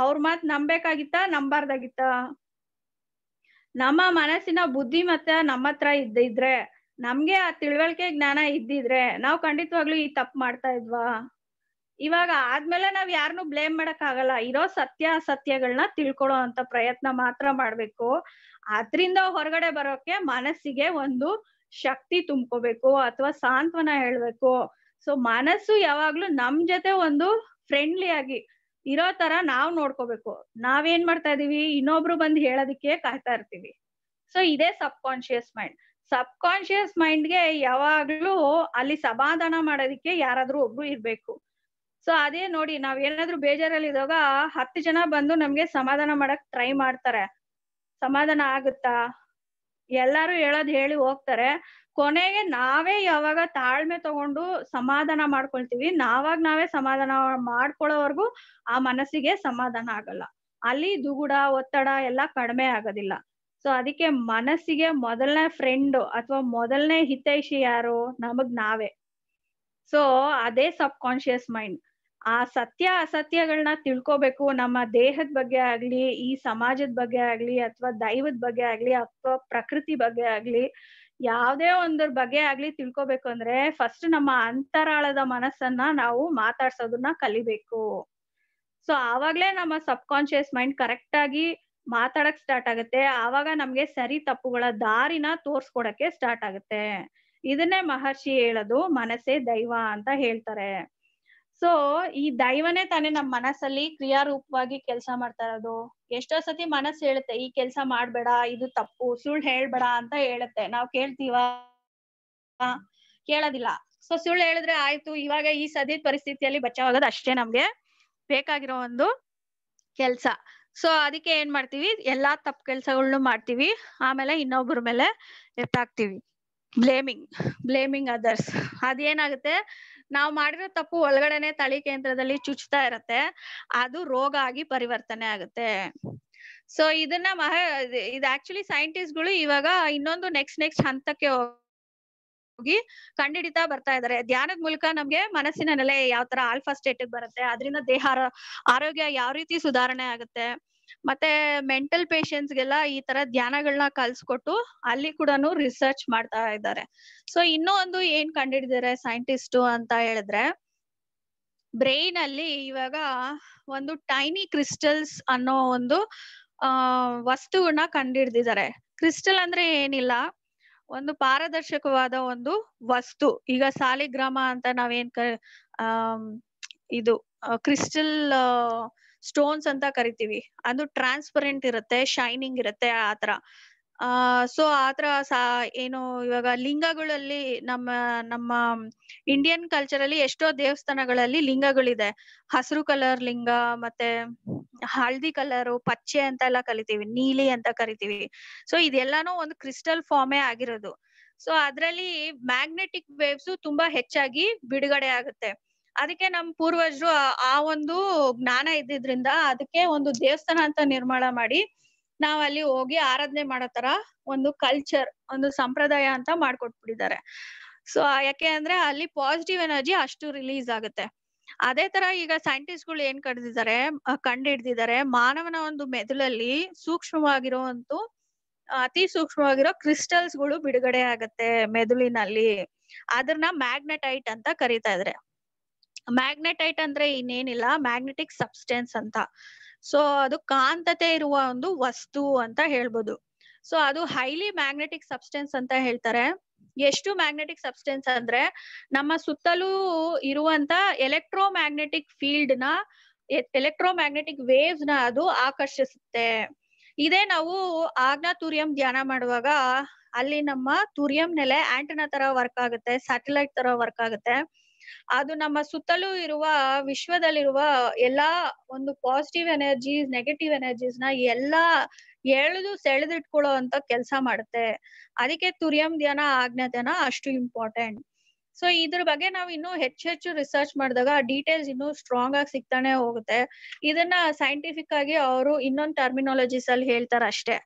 ಅವ್ರ ಮಾತ್ ನಂಬೇಕಾಗಿತ್ತ ನಂಬಾರ್ದಾಗಿತ್ತ ನಮ್ಮ ಮನಸ್ಸಿನ ಬುದ್ಧಿ ಮತ್ತೆ ನಮ್ಮ ಹತ್ರ ಇದ್ದಿದ್ರೆ ನಮ್ಗೆ ಆ ತಿಳುವಳಿಕೆ ಜ್ಞಾನ ಇದ್ದಿದ್ರೆ ನಾವ್ ಖಂಡಿತವಾಗ್ಲು ಈ ತಪ್ಪು ಮಾಡ್ತಾ ಇದ್ವಾ ಇವಾಗ ಆದ್ಮೇಲೆ ನಾವ್ ಯಾರನ್ನು ಬ್ಲೇಮ್ ಮಾಡಕ್ ಆಗಲ್ಲ ಇರೋ ಸತ್ಯ ಅಸತ್ಯಗಳನ್ನ ತಿಳ್ಕೊಳೋ ಅಂತ ಪ್ರಯತ್ನ ಮಾತ್ರ ಮಾಡ್ಬೇಕು ಅದ್ರಿಂದ ಹೊರಗಡೆ ಬರೋಕೆ ಮನಸ್ಸಿಗೆ ಒಂದು ಶಕ್ತಿ ತುಂಬ್ಕೋಬೇಕು ಅಥವಾ ಸಾಂತ್ವನ ಹೇಳ್ಬೇಕು ಸೊ ಮನಸ್ಸು ಯಾವಾಗ್ಲೂ ನಮ್ ಜೊತೆ ಒಂದು ಫ್ರೆಂಡ್ಲಿ ಆಗಿ ಇರೋ ತರ ನಾವ್ ನೋಡ್ಕೋಬೇಕು ನಾವೇನ್ ಮಾಡ್ತಾ ಇದೀವಿ ಇನ್ನೊಬ್ರು ಬಂದು ಹೇಳೋದಕ್ಕೆ ಕಾಯ್ತಾ ಇರ್ತೀವಿ ಸೊ ಇದೇ subconscious mind subconscious ಮೈಂಡ್ಗೆ ಯಾವಾಗ್ಲೂ ಅಲ್ಲಿ ಸಮಾಧಾನ ಮಾಡೋದಿಕ್ಕೆ ಯಾರಾದ್ರೂ ಒಬ್ರು ಇರ್ಬೇಕು ಸೊ ಅದೇ ನೋಡಿ ನಾವ್ ಏನಾದ್ರು ಬೇಜಾರಲ್ಲಿ ಇದಾಗ ಹತ್ತು ಜನ ಬಂದು ನಮ್ಗೆ ಸಮಾಧಾನ ಮಾಡಕ್ ಟ್ರೈ ಮಾಡ್ತಾರೆ ಸಮಾಧಾನ ಆಗುತ್ತಾ ಎಲ್ಲಾರು ಹೇಳೋದ್ ಹೇಳಿ ಹೋಗ್ತಾರೆ ಕೊನೆಗೆ ನಾವೇ ಯಾವಾಗ ತಾಳ್ಮೆ ತಗೊಂಡು ಸಮಾಧಾನ ಮಾಡ್ಕೊಳ್ತೀವಿ ನಾವಾಗ ನಾವೇ ಸಮಾಧಾನ ಮಾಡ್ಕೊಳ್ಳೋವರೆಗೂ ಆ ಮನಸ್ಸಿಗೆ ಸಮಾಧಾನ ಆಗಲ್ಲ ಅಲ್ಲಿ ದುಗುಡ ಒತ್ತಡ ಎಲ್ಲ ಕಡಿಮೆ ಆಗೋದಿಲ್ಲ ಸೊ ಅದಕ್ಕೆ ಮನಸ್ಸಿಗೆ ಮೊದಲನೇ ಫ್ರೆಂಡ್ ಅಥವಾ ಮೊದಲನೇ ಹಿತೈಷಿ ಯಾರು ನಮಗ್ ನಾವೇ ಸೊ ಅದೇ ಸಬ್ ಕಾನ್ಶಿಯಸ್ ಮೈಂಡ್ ಆ ಸತ್ಯ ಅಸತ್ಯಗಳನ್ನ ತಿಳ್ಕೋಬೇಕು ನಮ್ಮ ದೇಹದ ಬಗ್ಗೆ ಆಗ್ಲಿ ಈ ಸಮಾಜದ ಬಗ್ಗೆ ಆಗ್ಲಿ ಅಥವಾ ದೈವದ ಬಗ್ಗೆ ಆಗ್ಲಿ ಅಥವಾ ಪ್ರಕೃತಿ ಬಗ್ಗೆ ಆಗ್ಲಿ ಯಾವ್ದೇ ಒಂದ್ರ ಬಗ್ಗೆ ಆಗ್ಲಿ ತಿಳ್ಕೋಬೇಕು ಅಂದ್ರೆ ಫಸ್ಟ್ ನಮ್ಮ ಅಂತರಾಳದ ಮನಸ್ಸನ್ನ ನಾವು ಮಾತಾಡ್ಸೋದನ್ನ ಕಲಿಬೇಕು ಸೊ ಆವಾಗ್ಲೇ ನಮ್ಮ ಸಬ್ ಕಾನ್ಶಿಯಸ್ ಮೈಂಡ್ ಕರೆಕ್ಟ್ ಆಗಿ ಮಾತಾಡಕ್ ಸ್ಟಾರ್ಟ್ ಆಗುತ್ತೆ ಆವಾಗ ನಮ್ಗೆ ಸರಿ ತಪ್ಪುಗಳ ದಾರಿನ ತೋರ್ಸ್ಕೊಡಕ್ಕೆ ಸ್ಟಾರ್ಟ್ ಆಗುತ್ತೆ ಇದನ್ನೇ ಮಹರ್ಷಿ ಹೇಳೋದು ಮನಸ್ಸೇ ದೈವ ಅಂತ ಹೇಳ್ತಾರೆ ಸೊ ಈ ದೈವನೇ ತಾನೇ ನಮ್ ಮನಸ್ಸಲ್ಲಿ ಕ್ರಿಯಾರೂಪವಾಗಿ ಕೆಲಸ ಮಾಡ್ತಾ ಇರೋದು ಎಷ್ಟೋ ಸತಿ ಮನಸ್ಸು ಹೇಳುತ್ತೆ ಈ ಕೆಲಸ ಮಾಡ್ಬೇಡ ಇದು ತಪ್ಪು ಸುಳ್ಳು ಹೇಳ್ಬೇಡ ಅಂತ ಹೇಳುತ್ತೆ ನಾವ್ ಕೇಳ್ತೀವ ಕೇಳೋದಿಲ್ಲ ಸೊ ಸುಳ್ಳು ಹೇಳಿದ್ರೆ ಆಯ್ತು ಇವಾಗ ಈ ಸದ್ಯದ ಪರಿಸ್ಥಿತಿಯಲ್ಲಿ ಬಚಾವಾಗೋದು ಅಷ್ಟೇ ನಮ್ಗೆ ಬೇಕಾಗಿರೋ ಒಂದು ಕೆಲ್ಸ ಸೊ ಅದಕ್ಕೆ ಏನ್ ಮಾಡ್ತೀವಿ ಎಲ್ಲಾ ತಪ್ಪು ಕೆಲ್ಸಗಳ್ನು ಮಾಡ್ತೀವಿ ಆಮೇಲೆ ಇನ್ನೊಬ್ಬರ ಮೇಲೆ ಎತ್ತಾಕ್ತಿವಿ ಬ್ಲೇಮಿಂಗ್ ಬ್ಲೇಮಿಂಗ್ ಅದರ್ಸ್ ಅದೇನಾಗುತ್ತೆ ನಾವ್ ಮಾಡಿರೋ ತಪ್ಪು ಒಳಗಡೆನೆ ತಳಿ ಕೇಂದ್ರದಲ್ಲಿ ಚುಚ್ತಾ ಇರತ್ತೆ ಅದು ರೋಗ ಆಗಿ ಪರಿವರ್ತನೆ ಆಗುತ್ತೆ ಸೊ ಇದನ್ನ ಮಹ ಇದು ಆಕ್ಚುಲಿ ಸೈಂಟಿಸ್ಟ್ ಗಳು ಇವಾಗ ಇನ್ನೊಂದು ನೆಕ್ಸ್ಟ್ ನೆಕ್ಸ್ಟ್ ಹಂತಕ್ಕೆ ಹೋಗಿ ಕಂಡಿಡಿತಾ ಬರ್ತಾ ಇದಾರೆ ಧ್ಯಾನದ ಮೂಲಕ ನಮ್ಗೆ ಮನಸ್ಸಿನ ನೆಲೆ ಯಾವ ತರ ಆಲ್ಫಾ ಸ್ಟೇಟ್ ಬರುತ್ತೆ ಅದರಿಂದ ದೇಹ ಆರೋಗ್ಯ ಯಾವ ರೀತಿ ಸುಧಾರಣೆ ಆಗುತ್ತೆ ಮತ್ತೆ ಮೆಂಟಲ್ ಪೇಷೆಂಟ್ಸ್ ಗೆಲ್ಲ ಈ ತರ ಧ್ಯಾನಗಳನ್ನ ಕಲ್ಸ್ಕೊಟ್ಟು ಅಲ್ಲಿ ಕೂಡ ರಿಸರ್ಚ್ ಮಾಡ್ತಾ ಇದ್ದಾರೆ ಸೊ ಇನ್ನೂ ಒಂದು ಏನ್ ಕಂಡಿಡಿದಾರೆ ಸೈಂಟಿಸ್ಟ್ ಅಂತ ಹೇಳಿದ್ರೆ ಬ್ರೈನ್ ಅಲ್ಲಿ ಇವಾಗ ಒಂದು ಟೈನಿ ಕ್ರಿಸ್ಟಲ್ಸ್ ಅನ್ನೋ ಒಂದು ಆ ವಸ್ತುವನ್ನ ಕಂಡಿಡ್ದಿದ್ದಾರೆ ಕ್ರಿಸ್ಟಲ್ ಅಂದ್ರೆ ಏನಿಲ್ಲ ಒಂದು ಪಾರದರ್ಶಕವಾದ ಒಂದು ವಸ್ತು ಈಗ ಸಾಲಿಗ್ರಾಮ ಅಂತ ನಾವೇನ್ ಕ ಇದು ಕ್ರಿಸ್ಟಲ್ ಸ್ಟೋನ್ಸ್ ಅಂತ ಕರಿತೀವಿ ಅದು ಟ್ರಾನ್ಸ್ಪರೆಂಟ್ ಇರುತ್ತೆ ಶೈನಿಂಗ್ ಇರುತ್ತೆ ಆತರ ಆ ಸೊ ಆತರ ಏನು ಇವಾಗ ಲಿಂಗಗಳಲ್ಲಿ ನಮ್ಮ ನಮ್ಮ ಇಂಡಿಯನ್ ಕಲ್ಚರ್ ಅಲ್ಲಿ ಎಷ್ಟೋ ದೇವಸ್ಥಾನಗಳಲ್ಲಿ ಲಿಂಗಗಳಿದೆ ಹಸಿರು ಕಲರ್ ಲಿಂಗ ಮತ್ತೆ ಹಳದಿ ಕಲರ್ ಪಚ್ಚೆ ಅಂತ ಎಲ್ಲ ಕಲಿತೀವಿ ನೀಲಿ ಅಂತ ಕರಿತೀವಿ ಸೊ ಇದೆಲ್ಲಾನು ಒಂದು ಕ್ರಿಸ್ಟಲ್ ಫಾರ್ಮೇ ಆಗಿರೋದು ಸೊ ಅದ್ರಲ್ಲಿ ಮ್ಯಾಗ್ನೆಟಿಕ್ ವೇವ್ಸ್ ತುಂಬಾ ಹೆಚ್ಚಾಗಿ ಬಿಡುಗಡೆ ಆಗುತ್ತೆ ಅದಕ್ಕೆ ನಮ್ ಪೂರ್ವಜರು ಆ ಒಂದು ಜ್ಞಾನ ಇದ್ದಿದ್ರಿಂದ ಅದಕ್ಕೆ ಒಂದು ದೇವಸ್ಥಾನ ಅಂತ ನಿರ್ಮಾಣ ಮಾಡಿ ನಾವ್ ಅಲ್ಲಿ ಹೋಗಿ ಆರಾಧನೆ ಮಾಡೋ ತರ ಒಂದು ಕಲ್ಚರ್ ಒಂದು ಸಂಪ್ರದಾಯ ಅಂತ ಮಾಡ್ಕೊಟ್ಬಿಟ್ಟಿದ್ದಾರೆ ಸೊ ಯಾಕೆ ಅಂದ್ರೆ ಅಲ್ಲಿ ಪಾಸಿಟಿವ್ ಎನರ್ಜಿ ಅಷ್ಟು ರಿಲೀಸ್ ಆಗುತ್ತೆ ಅದೇ ತರ ಈಗ ಸೈಂಟಿಸ್ಟ್ ಗಳು ಏನ್ ಕಂಡಿದ್ದಾರೆ ಕಂಡು ಮಾನವನ ಒಂದು ಮೆದುಳಲ್ಲಿ ಸೂಕ್ಷ್ಮವಾಗಿರುವಂತೂ ಅತಿ ಸೂಕ್ಷ್ಮವಾಗಿರೋ ಕ್ರಿಸ್ಟಲ್ಸ್ ಗಳು ಬಿಡುಗಡೆ ಆಗತ್ತೆ ಮೆದುಳಿನಲ್ಲಿ ಅದನ್ನ ಮ್ಯಾಗ್ನೆಟೈಟ್ ಅಂತ ಕರೀತಾ ಇದ್ರೆ ಮ್ಯಾಗ್ನೆಟೈಟ್ ಅಂದ್ರೆ ಇನ್ನೇನಿಲ್ಲ ಮ್ಯಾಗ್ನೆಟಿಕ್ ಸಬ್ಸ್ಟೆನ್ಸ್ ಅಂತ ಸೊ ಅದು ಕಾಂತತೆ ಇರುವ ಒಂದು ವಸ್ತು ಅಂತ ಹೇಳ್ಬೋದು ಸೊ ಅದು ಹೈಲಿ ಮ್ಯಾಗ್ನೆಟಿಕ್ ಸಬ್ಸ್ಟೆನ್ಸ್ ಅಂತ ಹೇಳ್ತಾರೆ ಎಷ್ಟು ಮ್ಯಾಗ್ನೆಟಿಕ್ ಸಬ್ಸ್ಟೆನ್ಸ್ ಅಂದ್ರೆ ನಮ್ಮ ಸುತ್ತಲೂ ಇರುವಂತ ಎಲೆಕ್ಟ್ರೋ ಮ್ಯಾಗ್ನೆಟಿಕ್ ಫೀಲ್ಡ್ ನ ಎಲೆಕ್ಟ್ರೋ ಮ್ಯಾಗ್ನೆಟಿಕ್ ವೇವ್ಸ್ ನ ಅದು ಆಕರ್ಷಿಸುತ್ತೆ ಇದೇ ನಾವು ಆಗ್ನ ತುರ್ಯಂ ಧ್ಯಾನ ಮಾಡುವಾಗ ಅಲ್ಲಿ ನಮ್ಮ ತುರಿಯಂ ನೆಲೆ ಆಂಟನ ತರ ವರ್ಕ್ ಆಗುತ್ತೆ ಸ್ಯಾಟಲೈಟ್ ತರ ವರ್ಕ್ ಆಗುತ್ತೆ ಅದು ನಮ್ಮ ಸುತ್ತಲೂ ಇರುವ ವಿಶ್ವದಲ್ಲಿರುವ ಎಲ್ಲಾ ಒಂದು ಪಾಸಿಟಿವ್ ಎನರ್ಜೀಸ್ ನೆಗೆಟಿವ್ ಎನರ್ಜೀಸ್ ನ ಎಲ್ಲಾ ಎಳೆದು ಸೆಳೆದಿಟ್ಕೊಳ್ಳೋ ಅಂತ ಕೆಲಸ ಮಾಡುತ್ತೆ ಅದಕ್ಕೆ ತುರಿಯಂ ಧ್ಯಾನ ಆಜ್ಞಾನ ಅಷ್ಟು ಇಂಪಾರ್ಟೆಂಟ್ ಸೊ ಇದ್ರ ಬಗ್ಗೆ ನಾವು ಇನ್ನು ಹೆಚ್ಚು ಹೆಚ್ಚು ರಿಸರ್ಚ್ ಮಾಡಿದಾಗ ಡೀಟೇಲ್ಸ್ ಇನ್ನೂ ಸ್ಟ್ರಾಂಗ್ ಆಗಿ ಸಿಗ್ತಾನೆ ಹೋಗುತ್ತೆ ಇದನ್ನ ಸೈಂಟಿಫಿಕ್ ಆಗಿ ಅವರು ಇನ್ನೊಂದು ಟರ್ಮಿನಾಲಜೀಸ್ ಅಲ್ಲಿ ಹೇಳ್ತಾರೆ ಅಷ್ಟೇ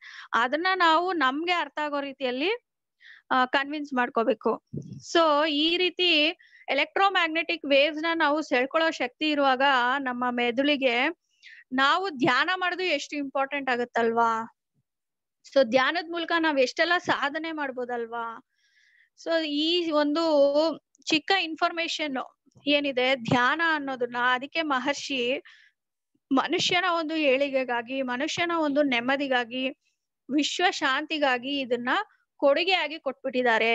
ಅದನ್ನ ನಾವು ನಮ್ಗೆ ಅರ್ಥ ಆಗೋ ರೀತಿಯಲ್ಲಿ ಕನ್ವಿನ್ಸ್ ಮಾಡ್ಕೋಬೇಕು ಸೊ ಈ ರೀತಿ ಎಲೆಕ್ಟ್ರೋಮ್ಯಾಗ್ನೆಟಿಕ್ ವೇವ್ಸ್ ನ ನಾವು ಸೆಳ್ಕೊಳ್ಳೋ ಶಕ್ತಿ ಇರುವಾಗ ನಮ್ಮ ಮೆದುಳಿಗೆ ನಾವು ಧ್ಯಾನ ಮಾಡೋದು ಎಷ್ಟು ಇಂಪಾರ್ಟೆಂಟ್ ಆಗುತ್ತಲ್ವಾ ಸೊ ಧ್ಯಾನದ ಮೂಲಕ ನಾವ್ ಎಷ್ಟೆಲ್ಲ ಸಾಧನೆ ಮಾಡ್ಬೋದಲ್ವಾ ಸೊ ಈ ಒಂದು ಚಿಕ್ಕ ಇನ್ಫಾರ್ಮೇಶನ್ ಏನಿದೆ ಧ್ಯಾನ ಅನ್ನೋದನ್ನ ಅದಕ್ಕೆ ಮಹರ್ಷಿ ಮನುಷ್ಯನ ಒಂದು ಏಳಿಗೆಗಾಗಿ ಮನುಷ್ಯನ ಒಂದು ನೆಮ್ಮದಿಗಾಗಿ ವಿಶ್ವ ಶಾಂತಿಗಾಗಿ ಇದನ್ನ ಕೊಡುಗೆಯಾಗಿ ಕೊಟ್ಬಿಟ್ಟಿದ್ದಾರೆ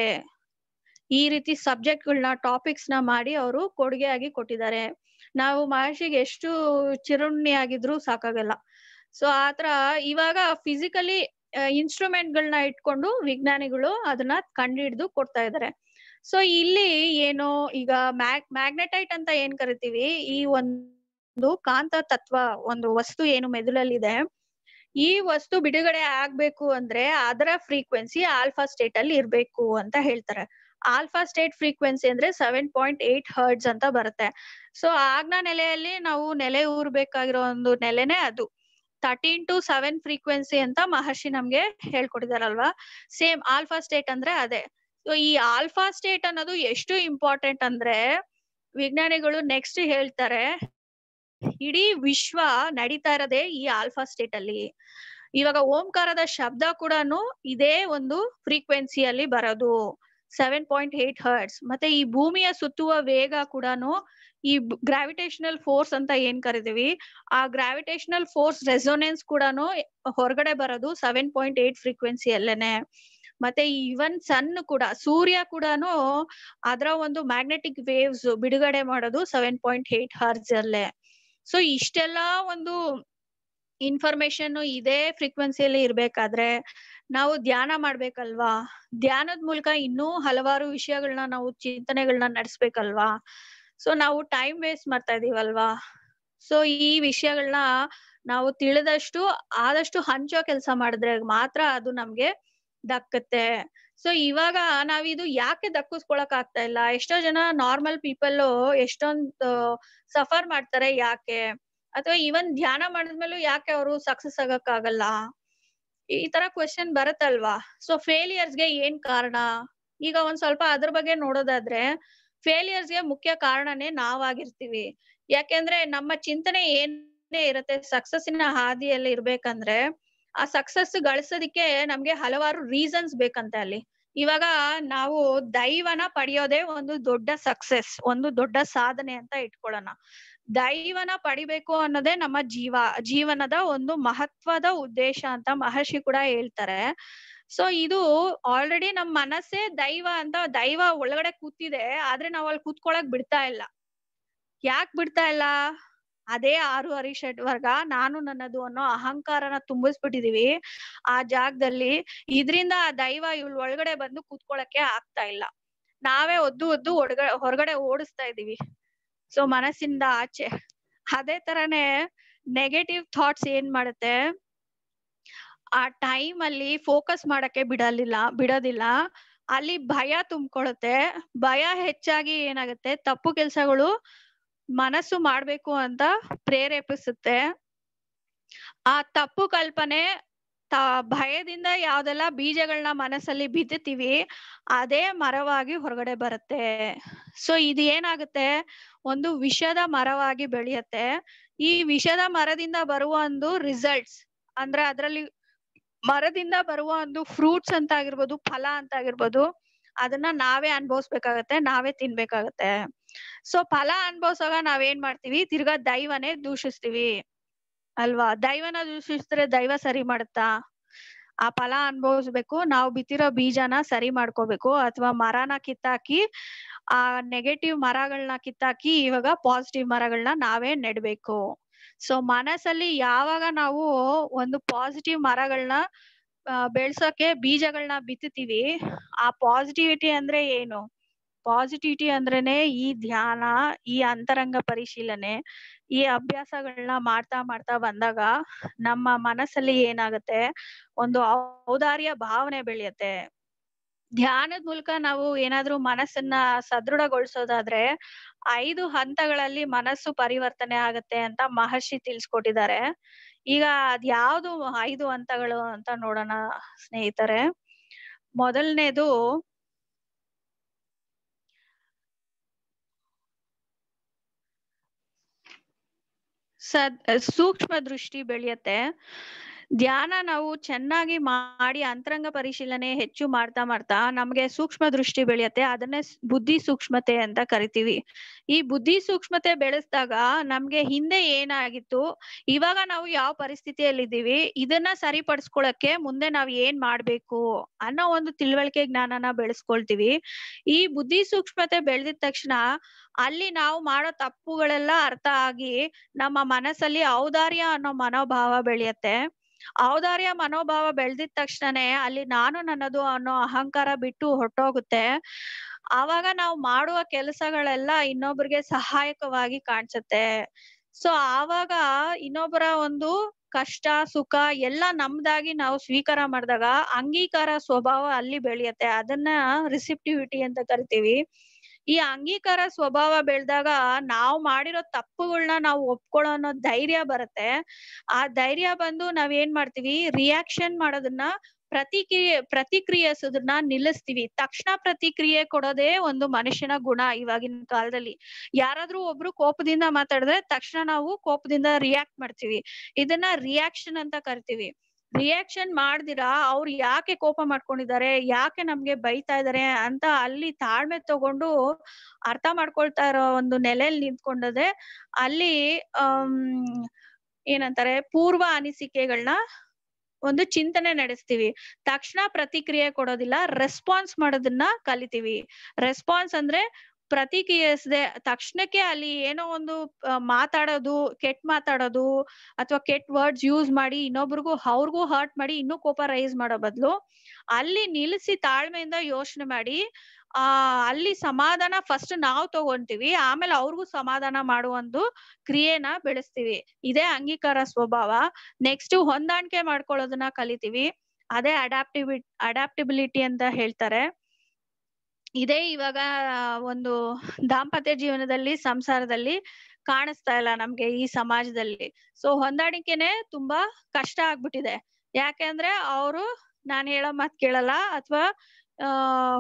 ಈ ರೀತಿ ಸಬ್ಜೆಕ್ಟ್ ಗಳನ್ನ ಟಾಪಿಕ್ಸ್ ನ ಮಾಡಿ ಅವರು ಕೊಡುಗೆಯಾಗಿ ಕೊಟ್ಟಿದ್ದಾರೆ ನಾವು ಮಹರ್ಷಿಗೆ ಎಷ್ಟು ಚಿರುಣಿ ಆಗಿದ್ರು ಸಾಕಾಗಲ್ಲ ಸೊ ಆತರ ಇವಾಗ ಫಿಸಿಕಲಿ ಇನ್ಸ್ಟ್ರೂಮೆಂಟ್ ಗಳನ್ನ ಇಟ್ಕೊಂಡು ವಿಜ್ಞಾನಿಗಳು ಅದನ್ನ ಕಂಡು ಕೊಡ್ತಾ ಇದ್ದಾರೆ ಸೊ ಇಲ್ಲಿ ಏನು ಈಗ ಮ್ಯಾಗ್ ಮ್ಯಾಗ್ನೆಟೈಟ್ ಅಂತ ಏನ್ ಕರಿತೀವಿ ಈ ಒಂದು ಕಾಂತ ತತ್ವ ಒಂದು ವಸ್ತು ಏನು ಮೆದುಳಲ್ಲಿದೆ ಈ ವಸ್ತು ಬಿಡುಗಡೆ ಆಗ್ಬೇಕು ಅಂದ್ರೆ ಅದರ ಫ್ರೀಕ್ವೆನ್ಸಿ ಆಲ್ಫಾ ಸ್ಟೇಟ್ ಅಲ್ಲಿ ಇರ್ಬೇಕು ಅಂತ ಹೇಳ್ತಾರೆ ಆಲ್ಫಾ ಸ್ಟೇಟ್ ಫ್ರೀಕ್ವೆನ್ಸಿ ಅಂದ್ರೆ ಸೆವೆನ್ ಪಾಯಿಂಟ್ ಏಟ್ ಹರ್ಡ್ಸ್ ಅಂತ ಬರುತ್ತೆ ಸೊ ಆಗ್ನ ನೆಲೆಯಲ್ಲಿ ನಾವು ನೆಲೆ ಊರ್ಬೇಕಾಗಿರೋ ಒಂದು ನೆಲೆನೇ ಅದು ತರ್ಟೀನ್ ಟು ಸೆವೆನ್ ಫ್ರೀಕ್ವೆನ್ಸಿ ಅಂತ ಮಹರ್ಷಿ ನಮ್ಗೆ ಹೇಳ್ಕೊಟ್ಟಿದಾರಲ್ವಾ ಸೇಮ್ ಆಲ್ಫಾ ಸ್ಟೇಟ್ ಅಂದ್ರೆ ಅದೇ ಸೊ ಈ ಆಲ್ಫಾ ಸ್ಟೇಟ್ ಅನ್ನೋದು ಎಷ್ಟು ಇಂಪಾರ್ಟೆಂಟ್ ಅಂದ್ರೆ ವಿಜ್ಞಾನಿಗಳು ನೆಕ್ಸ್ಟ್ ಹೇಳ್ತಾರೆ ಇಡೀ ವಿಶ್ವ ನಡೀತಾ ಇರೋದೆ ಈ ಆಲ್ಫಾ ಸ್ಟೇಟ್ ಅಲ್ಲಿ ಇವಾಗ ಓಂಕಾರದ ಶಬ್ದ ಕೂಡ ಇದೇ ಒಂದು ಫ್ರೀಕ್ವೆನ್ಸಿಯಲ್ಲಿ ಬರೋದು ಸೆವೆನ್ ಪಾಯಿಂಟ್ ಏಟ್ ಹರ್ಟ್ಸ್ ಮತ್ತೆ ಈ ಭೂಮಿಯ ಸುತ್ತುವ ವೇಗ ಕೂಡ ಈ ಗ್ರಾವಿಟೇಷನಲ್ ಫೋರ್ಸ್ ಅಂತ ಏನ್ ಕರೀತೀವಿ ಆ ಗ್ರಾವಿಟೇಷನಲ್ ಫೋರ್ಸ್ ರೆಸೋನೆನ್ಸ್ ಕೂಡ ಹೊರಗಡೆ ಬರೋದು ಸೆವೆನ್ ಪಾಯಿಂಟ್ ಏಟ್ ಅಲ್ಲೇನೆ ಮತ್ತೆ ಇವನ್ ಸನ್ ಕೂಡ ಸೂರ್ಯ ಕೂಡ ಅದರ ಒಂದು ಮ್ಯಾಗ್ನೆಟಿಕ್ ವೇವ್ಸ್ ಬಿಡುಗಡೆ ಮಾಡೋದು ಸೆವೆನ್ ಪಾಯಿಂಟ್ ಏಟ್ ಹರ್ಸ್ ಅಲ್ಲೇ ಸೊ ಇಷ್ಟೆಲ್ಲಾ ಒಂದು ಇನ್ಫಾರ್ಮೇಶನ್ ಇದೇ ಫ್ರೀಕ್ವೆನ್ಸಿಯಲ್ಲಿ ಇರ್ಬೇಕಾದ್ರೆ ನಾವು ಧ್ಯಾನ ಮಾಡ್ಬೇಕಲ್ವಾ ಧ್ಯಾನದ ಮೂಲಕ ಇನ್ನೂ ಹಲವಾರು ವಿಷಯಗಳನ್ನ ನಾವು ಚಿಂತನೆಗಳನ್ನ ನಡೆಸ್ಬೇಕಲ್ವಾ ಸೊ ನಾವು ಟೈಮ್ ವೇಸ್ಟ್ ಮಾಡ್ತಾ ಇದೀವಲ್ವಾ ಸೊ ಈ ವಿಷಯಗಳನ್ನ ನಾವು ತಿಳಿದಷ್ಟು ಆದಷ್ಟು ಹಂಚೋ ಕೆಲಸ ಮಾಡಿದ್ರೆ ಮಾತ್ರ ಅದು ನಮ್ಗೆ ದಕ್ಕತ್ತೆ ಸೊ ಇವಾಗ ನಾವಿದು ಯಾಕೆ ದಕ್ಕಿಸ್ಕೊಳಕ್ ಆಗ್ತಾ ಇಲ್ಲ ಎಷ್ಟೋ ಜನ ನಾರ್ಮಲ್ ಪೀಪಲ್ ಎಷ್ಟೊಂದು ಸಫರ್ ಮಾಡ್ತಾರೆ ಯಾಕೆ ಅಥವಾ ಇವನ್ ಧ್ಯಾನ ಮಾಡಿದ್ಮೇಲೂ ಯಾಕೆ ಅವರು ಸಕ್ಸಸ್ ಆಗಕ್ಕಾಗಲ್ಲ ಈ ತರ ಕ್ವಶನ್ ಬರುತ್ತಲ್ವಾ ಸೊ ಗೆ ಏನ್ ಕಾರಣ ಈಗ ಒಂದ್ ಸ್ವಲ್ಪ ಅದ್ರ ಬಗ್ಗೆ ನೋಡೋದಾದ್ರೆ ಗೆ ಮುಖ್ಯ ಕಾರಣನೇ ನಾವಾಗಿರ್ತೀವಿ ಯಾಕೆಂದ್ರೆ ನಮ್ಮ ಚಿಂತನೆ ಏನೇ ಇರುತ್ತೆ ಸಕ್ಸಸ್ಸಿನ ಹಾದಿಯಲ್ಲಿ ಇರ್ಬೇಕಂದ್ರೆ ಆ ಸಕ್ಸಸ್ ಗಳಿಸೋದಿಕ್ಕೆ ನಮ್ಗೆ ಹಲವಾರು ರೀಸನ್ಸ್ ಬೇಕಂತೆ ಅಲ್ಲಿ ಇವಾಗ ನಾವು ದೈವನ ಪಡೆಯೋದೇ ಒಂದು ದೊಡ್ಡ ಸಕ್ಸೆಸ್ ಒಂದು ದೊಡ್ಡ ಸಾಧನೆ ಅಂತ ಇಟ್ಕೊಳ್ಳೋಣ ದೈವನ ಪಡಿಬೇಕು ಅನ್ನೋದೇ ನಮ್ಮ ಜೀವ ಜೀವನದ ಒಂದು ಮಹತ್ವದ ಉದ್ದೇಶ ಅಂತ ಮಹರ್ಷಿ ಕೂಡ ಹೇಳ್ತಾರೆ ಸೊ ಇದು ಆಲ್ರೆಡಿ ನಮ್ ಮನಸ್ಸೇ ದೈವ ಅಂತ ದೈವ ಒಳಗಡೆ ಕೂತಿದೆ ಆದ್ರೆ ನಾವ್ ಅಲ್ಲಿ ಕೂತ್ಕೊಳಕ್ ಬಿಡ್ತಾ ಇಲ್ಲ ಯಾಕ್ ಬಿಡ್ತಾ ಇಲ್ಲ ಅದೇ ಆರು ಅರಿಷಡ್ ವರ್ಗ ನಾನು ನನ್ನದು ಅನ್ನೋ ಅಹಂಕಾರನ ತುಂಬಿಸ್ಬಿಟ್ಟಿದೀವಿ ಆ ಜಾಗದಲ್ಲಿ ಇದ್ರಿಂದ ಆ ದೈವ ಇವ್ ಒಳಗಡೆ ಬಂದು ಕೂತ್ಕೊಳಕ್ಕೆ ಆಗ್ತಾ ಇಲ್ಲ ನಾವೇ ಒದ್ದು ಒದ್ದು ಹೊರಗಡೆ ಓಡಿಸ್ತಾ ಇದೀವಿ ಸೊ ಮನಸ್ಸಿಂದ ಆಚೆ ಅದೇ ತರನೇ ನೆಗೆಟಿವ್ ಥಾಟ್ಸ್ ಏನ್ ಮಾಡುತ್ತೆ ಆ ಟೈಮ್ ಅಲ್ಲಿ ಫೋಕಸ್ ಮಾಡಕ್ಕೆ ಬಿಡಲಿಲ್ಲ ಬಿಡೋದಿಲ್ಲ ಅಲ್ಲಿ ಭಯ ತುಂಬಿಕೊಳ್ಳುತ್ತೆ ಭಯ ಹೆಚ್ಚಾಗಿ ಏನಾಗುತ್ತೆ ತಪ್ಪು ಕೆಲಸಗಳು ಮನಸ್ಸು ಮಾಡ್ಬೇಕು ಅಂತ ಪ್ರೇರೇಪಿಸುತ್ತೆ ಆ ತಪ್ಪು ಕಲ್ಪನೆ ತ ಭಯದಿಂದ ಯಾವ್ದೆಲ್ಲ ಬೀಜಗಳನ್ನ ಮನಸ್ಸಲ್ಲಿ ಬಿತ್ತುತ್ತೀವಿ ಅದೇ ಮರವಾಗಿ ಹೊರಗಡೆ ಬರುತ್ತೆ ಸೊ ಇದು ಏನಾಗುತ್ತೆ ಒಂದು ವಿಷದ ಮರವಾಗಿ ಬೆಳೆಯುತ್ತೆ ಈ ವಿಷದ ಮರದಿಂದ ಬರುವ ಒಂದು ರಿಸಲ್ಟ್ಸ್ ಅಂದ್ರೆ ಅದರಲ್ಲಿ ಮರದಿಂದ ಬರುವ ಒಂದು ಫ್ರೂಟ್ಸ್ ಅಂತ ಆಗಿರ್ಬೋದು ಫಲ ಅಂತ ಆಗಿರ್ಬೋದು ಅದನ್ನ ನಾವೇ ಅನ್ಭವಿಸ್ಬೇಕಾಗತ್ತೆ ನಾವೇ ತಿನ್ಬೇಕಾಗತ್ತೆ ಸೊ ಫಲ ಅನ್ಭವಿಸುವಾಗ ಏನ್ ಮಾಡ್ತೀವಿ ತಿರ್ಗಾ ದೈವನೇ ದೂಷಿಸ್ತೀವಿ ಅಲ್ವಾ ದೈವನ ದೂಷಿಸಿದ್ರೆ ದೈವ ಸರಿ ಮಾಡುತ್ತಾ ಆ ಫಲ ಅನ್ಭವಿಸ್ಬೇಕು ನಾವು ಬಿತ್ತಿರೋ ಬೀಜನ ಸರಿ ಮಾಡ್ಕೋಬೇಕು ಅಥವಾ ಮರನ ಕಿತ್ತಾಕಿ ಆ ನೆಗೆಟಿವ್ ಮರಗಳನ್ನ ಕಿತ್ತಾಕಿ ಇವಾಗ ಪಾಸಿಟಿವ್ ಮರಗಳನ್ನ ನಾವೇ ನೆಡ್ಬೇಕು ಸೊ ಮನಸ್ಸಲ್ಲಿ ಯಾವಾಗ ನಾವು ಒಂದು ಪಾಸಿಟಿವ್ ಮರಗಳನ್ನ ಬೆಳ್ಸೋಕೆ ಬೀಜಗಳನ್ನ ಬಿತ್ತುತ್ತೀವಿ ಆ ಪಾಸಿಟಿವಿಟಿ ಅಂದ್ರೆ ಏನು ಪಾಸಿಟಿವಿಟಿ ಅಂದ್ರೇನೆ ಈ ಧ್ಯಾನ ಈ ಅಂತರಂಗ ಪರಿಶೀಲನೆ ಈ ಅಭ್ಯಾಸಗಳನ್ನ ಮಾಡ್ತಾ ಮಾಡ್ತಾ ಬಂದಾಗ ನಮ್ಮ ಮನಸ್ಸಲ್ಲಿ ಏನಾಗುತ್ತೆ ಒಂದು ಔದಾರ್ಯ ಭಾವನೆ ಬೆಳೆಯುತ್ತೆ ಧ್ಯಾನದ ಮೂಲಕ ನಾವು ಏನಾದ್ರೂ ಮನಸ್ಸನ್ನ ಸದೃಢಗೊಳಿಸೋದಾದ್ರೆ ಐದು ಹಂತಗಳಲ್ಲಿ ಮನಸ್ಸು ಪರಿವರ್ತನೆ ಆಗತ್ತೆ ಅಂತ ಮಹರ್ಷಿ ತಿಳಿಸ್ಕೊಟ್ಟಿದ್ದಾರೆ ಈಗ ಅದ್ ಯಾವ್ದು ಐದು ಹಂತಗಳು ಅಂತ ನೋಡೋಣ ಸ್ನೇಹಿತರೆ ಮೊದಲನೇದು ಸದ್ ಸೂಕ್ಷ್ಮ ದೃಷ್ಟಿ ಬೆಳೆಯತ್ತೆ ಧ್ಯಾನ ನಾವು ಚೆನ್ನಾಗಿ ಮಾಡಿ ಅಂತರಂಗ ಪರಿಶೀಲನೆ ಹೆಚ್ಚು ಮಾಡ್ತಾ ಮಾಡ್ತಾ ನಮ್ಗೆ ಸೂಕ್ಷ್ಮ ದೃಷ್ಟಿ ಬೆಳೆಯುತ್ತೆ ಅದನ್ನೇ ಬುದ್ಧಿ ಸೂಕ್ಷ್ಮತೆ ಅಂತ ಕರಿತೀವಿ ಈ ಬುದ್ಧಿ ಸೂಕ್ಷ್ಮತೆ ಬೆಳೆಸಿದಾಗ ನಮ್ಗೆ ಹಿಂದೆ ಏನಾಗಿತ್ತು ಇವಾಗ ನಾವು ಯಾವ ಪರಿಸ್ಥಿತಿಯಲ್ಲಿದ್ದೀವಿ ಇದನ್ನ ಸರಿಪಡಿಸ್ಕೊಳಕ್ಕೆ ಮುಂದೆ ನಾವ್ ಏನ್ ಮಾಡ್ಬೇಕು ಅನ್ನೋ ಒಂದು ತಿಳುವಳಿಕೆ ಜ್ಞಾನನ ಬೆಳೆಸ್ಕೊಳ್ತೀವಿ ಈ ಬುದ್ಧಿ ಸೂಕ್ಷ್ಮತೆ ಬೆಳೆದಿದ ತಕ್ಷಣ ಅಲ್ಲಿ ನಾವು ಮಾಡೋ ತಪ್ಪುಗಳೆಲ್ಲ ಅರ್ಥ ಆಗಿ ನಮ್ಮ ಮನಸ್ಸಲ್ಲಿ ಔದಾರ್ಯ ಅನ್ನೋ ಮನೋಭಾವ ಬೆಳೆಯತ್ತೆ ಔದಾರ್ಯ ಮನೋಭಾವ ಬೆಳೆದಿದ ತಕ್ಷಣನೇ ಅಲ್ಲಿ ನಾನು ನನ್ನದು ಅನ್ನೋ ಅಹಂಕಾರ ಬಿಟ್ಟು ಹೊಟ್ಟೋಗುತ್ತೆ ಆವಾಗ ನಾವು ಮಾಡುವ ಕೆಲಸಗಳೆಲ್ಲ ಇನ್ನೊಬ್ರಿಗೆ ಸಹಾಯಕವಾಗಿ ಕಾಣಿಸುತ್ತೆ ಸೊ ಆವಾಗ ಇನ್ನೊಬ್ಬರ ಒಂದು ಕಷ್ಟ ಸುಖ ಎಲ್ಲ ನಮ್ದಾಗಿ ನಾವು ಸ್ವೀಕಾರ ಮಾಡಿದಾಗ ಅಂಗೀಕಾರ ಸ್ವಭಾವ ಅಲ್ಲಿ ಬೆಳೆಯುತ್ತೆ ಅದನ್ನ ರಿಸೆಪ್ಟಿವಿಟಿ ಅಂತ ಕರಿತೀವಿ ಈ ಅಂಗೀಕಾರ ಸ್ವಭಾವ ಬೆಳೆದಾಗ ನಾವು ಮಾಡಿರೋ ತಪ್ಪುಗಳನ್ನ ನಾವು ಒಪ್ಕೊಳ್ಳೋ ಅನ್ನೋ ಧೈರ್ಯ ಬರುತ್ತೆ ಆ ಧೈರ್ಯ ಬಂದು ನಾವ್ ಏನ್ ಮಾಡ್ತೀವಿ ರಿಯಾಕ್ಷನ್ ಮಾಡೋದನ್ನ ಪ್ರತಿಕ್ರಿಯೆ ಪ್ರತಿಕ್ರಿಯಿಸೋದನ್ನ ನಿಲ್ಲಿಸ್ತೀವಿ ತಕ್ಷಣ ಪ್ರತಿಕ್ರಿಯೆ ಕೊಡೋದೇ ಒಂದು ಮನುಷ್ಯನ ಗುಣ ಇವಾಗಿನ ಕಾಲದಲ್ಲಿ ಯಾರಾದ್ರೂ ಒಬ್ರು ಕೋಪದಿಂದ ಮಾತಾಡಿದ್ರೆ ತಕ್ಷಣ ನಾವು ಕೋಪದಿಂದ ರಿಯಾಕ್ಟ್ ಮಾಡ್ತೀವಿ ಇದನ್ನ ರಿಯಾಕ್ಷನ್ ಅಂತ ಕರಿತೀವಿ ರಿಯಾಕ್ಷನ್ ಮಾಡ್ದಿರಾ ಅವ್ರು ಯಾಕೆ ಕೋಪ ಮಾಡ್ಕೊಂಡಿದ್ದಾರೆ ಯಾಕೆ ನಮ್ಗೆ ಬೈತಾ ಇದಾರೆ ಅಂತ ಅಲ್ಲಿ ತಾಳ್ಮೆ ತಗೊಂಡು ಅರ್ಥ ಮಾಡ್ಕೊಳ್ತಾ ಇರೋ ಒಂದು ನೆಲೆಯಲ್ಲಿ ನಿಂತ್ಕೊಂಡದೆ ಅಲ್ಲಿ ಏನಂತಾರೆ ಪೂರ್ವ ಅನಿಸಿಕೆಗಳನ್ನ ಒಂದು ಚಿಂತನೆ ನಡೆಸ್ತೀವಿ ತಕ್ಷಣ ಪ್ರತಿಕ್ರಿಯೆ ಕೊಡೋದಿಲ್ಲ ರೆಸ್ಪಾನ್ಸ್ ಮಾಡೋದನ್ನ ಕಲಿತೀವಿ ರೆಸ್ಪಾನ್ಸ್ ಅಂದ್ರೆ ಪ್ರತಿಕ್ರಿಯಿಸದೆ ತಕ್ಷಣಕ್ಕೆ ಅಲ್ಲಿ ಏನೋ ಒಂದು ಮಾತಾಡೋದು ಕೆಟ್ ಮಾತಾಡೋದು ಅಥವಾ ಕೆಟ್ಟ ವರ್ಡ್ಸ್ ಯೂಸ್ ಮಾಡಿ ಇನ್ನೊಬ್ರಿಗೂ ಅವ್ರಿಗೂ ಹರ್ಟ್ ಮಾಡಿ ಇನ್ನೂ ಕೋಪ ರೈಸ್ ಮಾಡೋ ಬದಲು ಅಲ್ಲಿ ನಿಲ್ಲಿಸಿ ತಾಳ್ಮೆಯಿಂದ ಯೋಚನೆ ಮಾಡಿ ಆ ಅಲ್ಲಿ ಸಮಾಧಾನ ಫಸ್ಟ್ ನಾವು ತಗೊಂತೀವಿ ಆಮೇಲೆ ಅವ್ರಿಗೂ ಸಮಾಧಾನ ಒಂದು ಕ್ರಿಯೆನ ಬೆಳೆಸ್ತೀವಿ ಇದೇ ಅಂಗೀಕಾರ ಸ್ವಭಾವ ನೆಕ್ಸ್ಟ್ ಹೊಂದಾಣಿಕೆ ಮಾಡ್ಕೊಳ್ಳೋದನ್ನ ಕಲಿತೀವಿ ಅದೇ ಅಡಾಪ್ಟಿಬಿ ಅಡಾಪ್ಟಿಬಿಲಿಟಿ ಅಂತ ಹೇಳ್ತಾರೆ ಇದೇ ಇವಾಗ ಒಂದು ದಾಂಪತ್ಯ ಜೀವನದಲ್ಲಿ ಸಂಸಾರದಲ್ಲಿ ಕಾಣಿಸ್ತಾ ಇಲ್ಲ ನಮ್ಗೆ ಈ ಸಮಾಜದಲ್ಲಿ ಸೊ ಹೊಂದಾಣಿಕೆನೆ ತುಂಬಾ ಕಷ್ಟ ಆಗ್ಬಿಟ್ಟಿದೆ ಯಾಕೆಂದ್ರೆ ಅವರು ನಾನ್ ಹೇಳೋ ಮಾತು ಕೇಳಲ್ಲ ಅಥವಾ